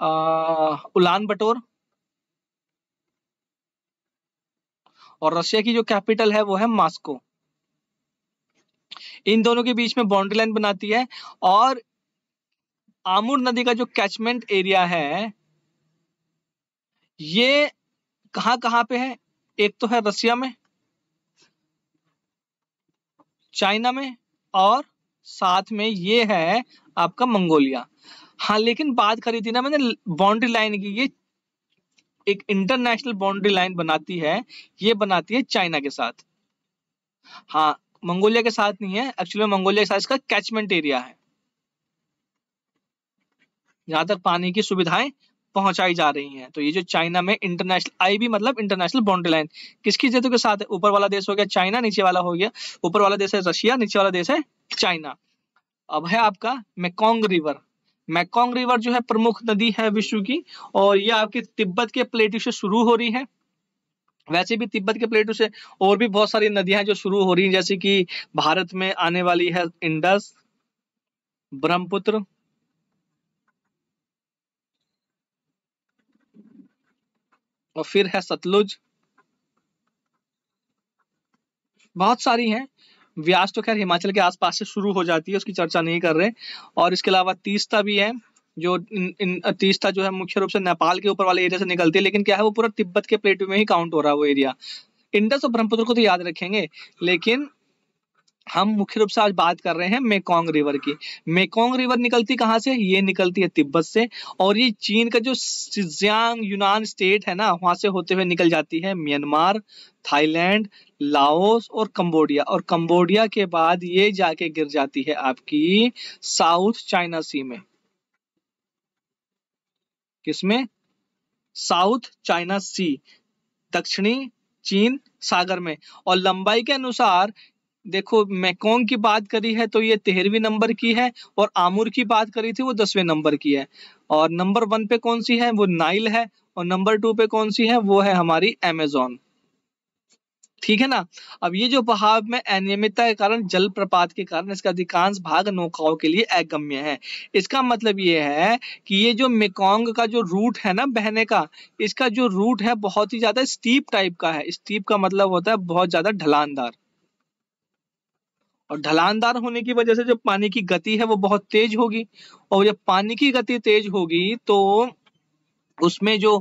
आ, उलान बटोर और रशिया की जो कैपिटल है वो है मास्को इन दोनों के बीच में बाउंड्री लाइन बनाती है और आमूर नदी का जो कैचमेंट एरिया है ये कहां कहां पे है एक तो है रशिया में चाइना में और साथ में ये है आपका मंगोलिया हाँ लेकिन बात करी थी ना मैंने बाउंड्री लाइन की ये एक इंटरनेशनल बाउंड्री लाइन बनाती है ये बनाती है चाइना के साथ हाँ मंगोलिया के साथ नहीं है एक्चुअली मंगोलिया के साथ इसका कैचमेंट एरिया है जहां तक पानी की सुविधाएं पहुंचाई जा रही हैं तो ये जो चाइना में इंटरनेशनल आई भी मतलब इंटरनेशनल बाउंड्री लाइन किसकी जेतु के साथ ऊपर वाला देश हो गया चाइना नीचे वाला हो गया ऊपर वाला देश है रशिया नीचे वाला देश है चाइना अब है आपका मैकोंग रिवर मैकोंग रिवर जो है प्रमुख नदी है विश्व की और ये आपके तिब्बत के प्लेटू से शुरू हो रही है वैसे भी तिब्बत के प्लेटू से और भी बहुत सारी नदियां जो शुरू हो रही हैं जैसे कि भारत में आने वाली है इंडस ब्रह्मपुत्र और फिर है सतलुज बहुत सारी हैं व्यास तो खैर हिमाचल के आसपास से शुरू हो जाती है उसकी चर्चा नहीं कर रहे और इसके अलावा तीसता भी है जो इन, इन तीसता जो है मुख्य रूप से नेपाल के ऊपर वाले एरिया से निकलती है लेकिन क्या है वो पूरा तिब्बत के प्लेट में ही काउंट हो रहा है वो एरिया इंडस और ब्रह्मपुत्र को तो याद रखेंगे लेकिन हम मुख्य रूप से आज बात कर रहे हैं मेकोंग रिवर की मेकोंग रिवर निकलती कहाँ से ये निकलती है तिब्बत से और ये चीन का जो सिज्यांग यूनान स्टेट है ना वहां से होते हुए निकल जाती है म्यांमार थाईलैंड लाओस और कंबोडिया और कंबोडिया के बाद ये जाके गिर जाती है आपकी साउथ चाइना सी में किसमें साउथ चाइना सी दक्षिणी चीन सागर में और लंबाई के अनुसार देखो मैकोंग की बात करी है तो ये तेरहवीं नंबर की है और आमूर की बात करी थी वो दसवें नंबर की है और नंबर वन पे कौन सी है वो नाइल है और नंबर टू पे कौन सी है वो है हमारी एमेजॉन ठीक है ना अब ये जो बहाव में अनियमितता के कारण जल प्रपात के कारण इसका अधिकांश भाग नौकाओं के लिए अगम्य है इसका मतलब ये है कि ये जो मेकोंग का जो रूट है ना बहने का इसका जो रूट है बहुत ही ज्यादा स्टीप टाइप का है स्टीप का मतलब होता है बहुत ज्यादा ढलानदार और ढलानदार होने की वजह से जो पानी की गति है वो बहुत तेज होगी और जब पानी की गति तेज होगी तो उसमें जो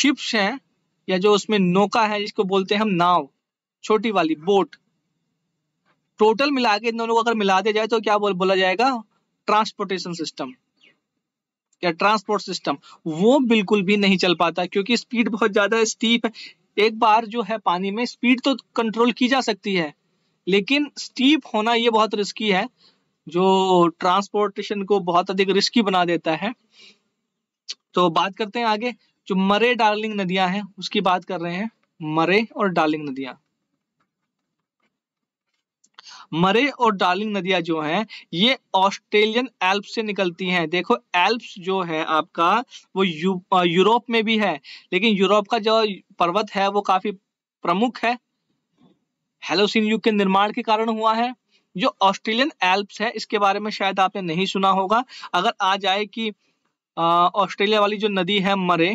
शिप्स हैं या जो उसमें नौका है जिसको बोलते हैं हम नाव छोटी वाली बोट टोटल मिला के इन दोनों को अगर मिला दिया जाए तो क्या बोल बोला जाएगा ट्रांसपोर्टेशन सिस्टम या ट्रांसपोर्ट सिस्टम वो बिल्कुल भी नहीं चल पाता क्योंकि स्पीड बहुत ज्यादा स्टीप है एक बार जो है पानी में स्पीड तो कंट्रोल की जा सकती है लेकिन स्टीप होना ये बहुत रिस्की है जो ट्रांसपोर्टेशन को बहुत अधिक रिस्की बना देता है तो बात करते हैं आगे जो मरे डार्लिंग नदियां हैं उसकी बात कर रहे हैं मरे और डार्लिंग नदियां मरे और डार्लिंग नदियां जो हैं ये ऑस्ट्रेलियन एल्प से निकलती हैं देखो एल्प्स जो है आपका वो यू, यूरोप में भी है लेकिन यूरोप का जो पर्वत है वो काफी प्रमुख है हेलोसिन युग के निर्माण के कारण हुआ है जो ऑस्ट्रेलियन एल्प्स है इसके बारे में शायद आपने नहीं सुना होगा अगर आ जाए कि ऑस्ट्रेलिया वाली जो नदी है मरे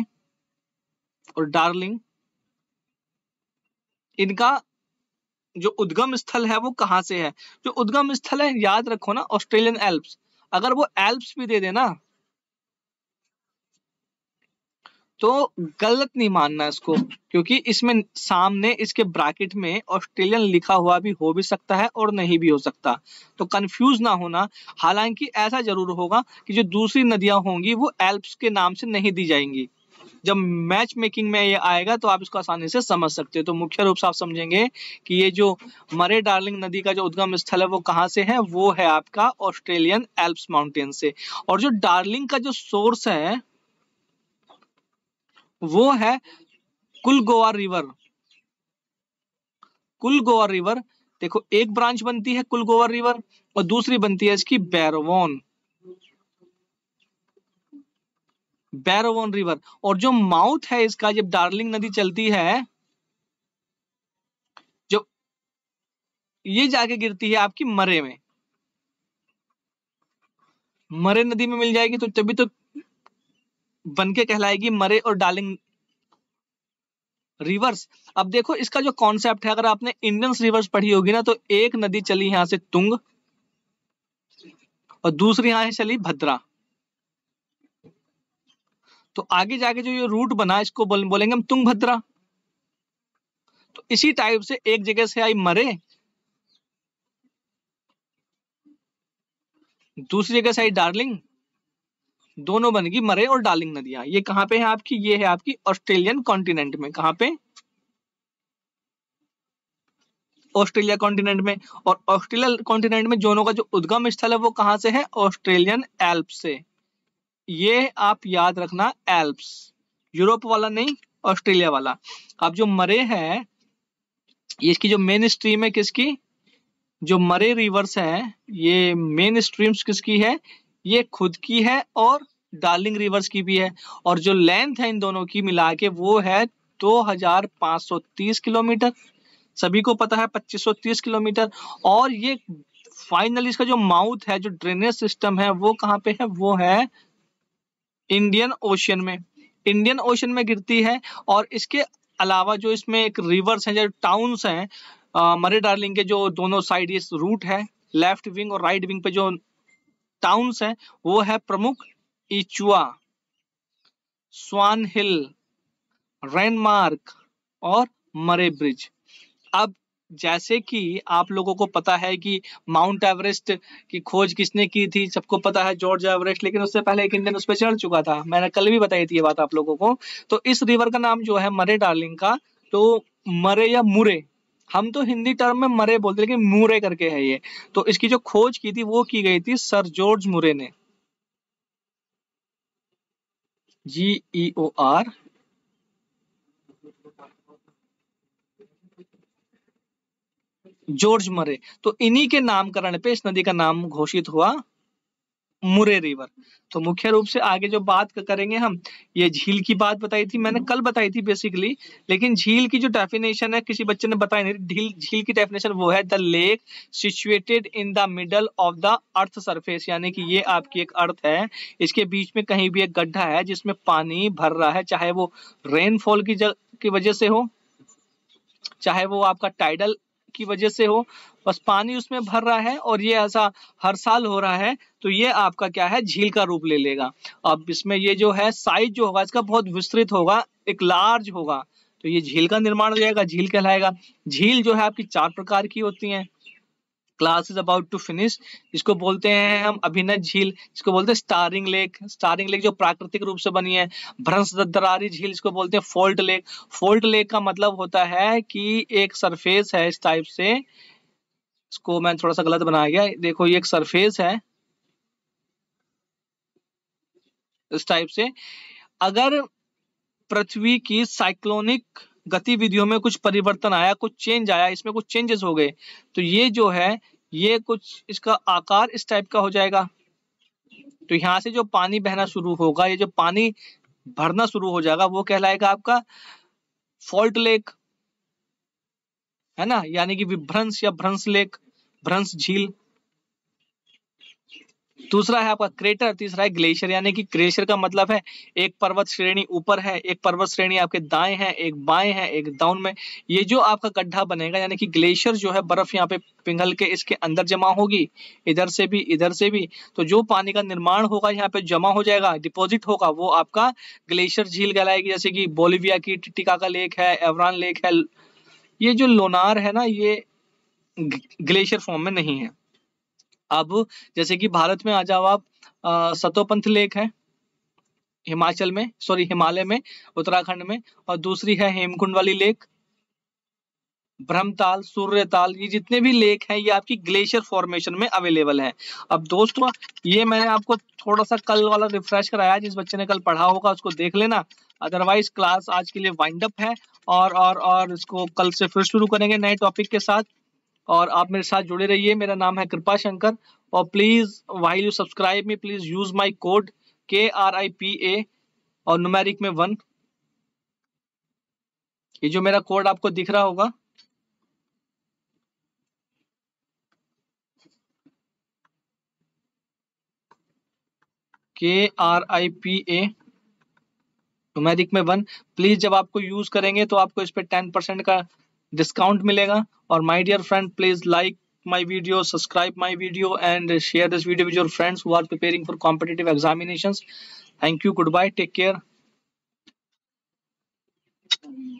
और डार्लिंग इनका जो उद्गम स्थल है वो कहाँ से है जो उद्गम स्थल है याद रखो ना ऑस्ट्रेलियन एल्प्स अगर वो एल्प्स भी दे देना तो गलत नहीं मानना इसको क्योंकि इसमें सामने इसके ब्रैकेट में ऑस्ट्रेलियन लिखा हुआ भी हो भी सकता है और नहीं भी हो सकता तो कंफ्यूज ना होना हालांकि ऐसा जरूर होगा कि जो दूसरी नदियां होंगी वो एल्प्स के नाम से नहीं दी जाएंगी जब मैच मेकिंग में ये आएगा तो आप इसको आसानी से समझ सकते हो तो मुख्य रूप से आप समझेंगे कि ये जो मरे डार्लिंग नदी का जो उद्गम स्थल है वो कहाँ से है वो है आपका ऑस्ट्रेलियन एल्प्स माउंटेन से और जो डार्लिंग का जो सोर्स है वो है गोवा रिवर गोवा रिवर देखो एक ब्रांच बनती है गोवा रिवर और दूसरी बनती है इसकी बैरोवोन बैरोवन रिवर और जो माउथ है इसका जब डार्लिंग नदी चलती है जो ये जाके गिरती है आपकी मरे में मरे नदी में मिल जाएगी तो तभी तो बनके कहलाएगी मरे और डार्लिंग रिवर्स अब देखो इसका जो कॉन्सेप्ट है अगर आपने इंडियन रिवर्स पढ़ी होगी ना तो एक नदी चली यहां से तुंग और दूसरी यहां से चली भद्रा तो आगे जाके जो ये रूट बना इसको बोल, बोलेंगे हम तुंग भद्रा तो इसी टाइप से एक जगह से आई मरे दूसरी जगह से आई डार्लिंग दोनों बन गई मरे और डार्लिंग नदियां ये कहां पे है आपकी ये है आपकी ऑस्ट्रेलियन कॉन्टिनेंट में कहां पे ऑस्ट्रेलिया कॉन्टिनेंट में और ऑस्ट्रेलिया कॉन्टिनेंट में जोनों का जो उद्गम स्थल है वो कहां से है ऑस्ट्रेलियन एल्प से ये आप याद रखना एल्प्स यूरोप वाला नहीं ऑस्ट्रेलिया वाला अब जो मरे है इसकी जो मेन स्ट्रीम है किसकी जो मरे रिवर्स है ये मेन स्ट्रीम किसकी है ये खुद की है और डार्लिंग रिवर्स की भी है और जो लेंथ है इन दोनों की मिला के वो है 2530 किलोमीटर सभी को पता है 2530 किलोमीटर और ये फाइनली इसका जो माउथ है जो ड्रेनेज सिस्टम है वो कहाँ पे है वो है इंडियन ओशियन में इंडियन ओशियन में गिरती है और इसके अलावा जो इसमें एक रिवर्स हैं जो टाउन्स हैं मरे डार्लिंग के जो दोनों साइड ये रूट है लेफ्ट विंग और राइट विंग पे जो टाउन्स हैं वो है प्रमुख इचुआ स्वान हिल रेनमार्क और मरे ब्रिज अब जैसे कि आप लोगों को पता है कि माउंट एवरेस्ट की खोज किसने की थी सबको पता है जॉर्ज एवरेस्ट लेकिन उससे पहले एक इंडियन उस पर चढ़ चुका था मैंने कल भी बताई थी ये बात आप लोगों को तो इस रिवर का नाम जो है मरे डार्लिंग का तो मरे या मुरे हम तो हिंदी टर्म में मरे बोलते लेकिन मुरे करके है ये तो इसकी जो खोज की थी वो की गई थी सर जॉर्ज मुरे ने जी ई ओ आर जॉर्ज मरे तो इन्हीं के नामकरण पे इस नदी का नाम घोषित हुआ मुरे रिवर तो मुख्य रूप से आगे जो बात करेंगे हम ये झील की बात बताई थी मैंने कल बताई थी बेसिकली लेकिन झील की जो डेफिनेशन है किसी बच्चे ने बताया नहीं झील झील की डेफिनेशन वो है the lake situated in the middle of the earth surface यानी कि ये आपकी एक अर्थ है इसके बीच में कहीं भी एक गड्ढा है जिसमें पानी भर रहा है चाहे वो रेनफॉल की, की वजह से हो चाहे वो आपका टाइडल की वजह से हो बस पानी उसमें भर रहा है और ये ऐसा हर साल हो रहा है तो ये आपका क्या है झील का रूप ले लेगा अब इसमें ये जो है साइज जो होगा इसका बहुत विस्तृत होगा एक लार्ज होगा तो ये झील का निर्माण हो जाएगा झील कहलाएगा झील जो है आपकी चार प्रकार की होती है class is about to finish इसको बोलते हैं हम अभिनय झील इसको बोलते हैं स्टारिंग लेक स्टारिंग लेक जो प्राकृतिक रूप से बनी है भ्रंश दरारी झील इसको बोलते हैं फोल्ट लेक फोल्ट लेक का मतलब होता है कि एक सरफेस है इस टाइप से इसको मैं थोड़ा सा गलत बनाया गया देखो ये एक सरफेस है इस टाइप से अगर पृथ्वी की साइक्लोनिक गतिविधियों में कुछ परिवर्तन आया कुछ चेंज आया इसमें कुछ चेंजेस हो गए तो ये जो है ये कुछ इसका आकार इस टाइप का हो जाएगा तो यहाँ से जो पानी बहना शुरू होगा ये जो पानी भरना शुरू हो जाएगा वो कहलाएगा आपका फॉल्ट लेक है ना यानी कि विभ्रंश या भ्रंश लेक भ्रंश झील दूसरा है आपका क्रेटर तीसरा है ग्लेशियर यानी कि ग्लेशियर का मतलब है एक पर्वत श्रेणी ऊपर है एक पर्वत श्रेणी आपके दाएं है एक बाएं है एक डाउन में ये जो आपका गड्ढा बनेगा यानी कि ग्लेशियर जो है बर्फ यहाँ पे पिघल के इसके अंदर जमा होगी इधर से भी इधर से भी तो जो पानी का निर्माण होगा यहाँ पे जमा हो जाएगा डिपोजिट होगा वो आपका ग्लेशियर झील कहलाएगी जैसे कि बोलिविया की का लेक है एवरान लेक है ये जो लोनार है ना ये ग्लेशियर फॉर्म में नहीं है अब जैसे कि भारत में आ जाओ आप सतोपंथ लेक है हिमाचल में सॉरी हिमालय में उत्तराखंड में और दूसरी है हेमकुंड वाली लेक ब्रह्मताल सूर्यताल ये जितने भी लेक हैं ये आपकी ग्लेशियर फॉर्मेशन में अवेलेबल हैं अब दोस्तों ये मैंने आपको थोड़ा सा कल वाला रिफ्रेश कराया जिस बच्चे ने कल पढ़ा होगा उसको देख लेना अदरवाइज क्लास आज के लिए वाइंड अप है और और और इसको कल से फिर शुरू करेंगे नए टॉपिक के साथ और आप मेरे साथ जुड़े रहिए मेरा नाम है कृपा शंकर और please while you subscribe me please use my code K R I P A और नुमेरिक में वन ये जो मेरा कोड आपको दिख रहा होगा K R I P A numeric में वन प्लीज जब आपको यूज करेंगे तो आपको इस पर टेन परसेंट का डिस्काउंट मिलेगा और my dear friend please like my video subscribe my video and share this video with your friends who are preparing for competitive examinations thank you goodbye take care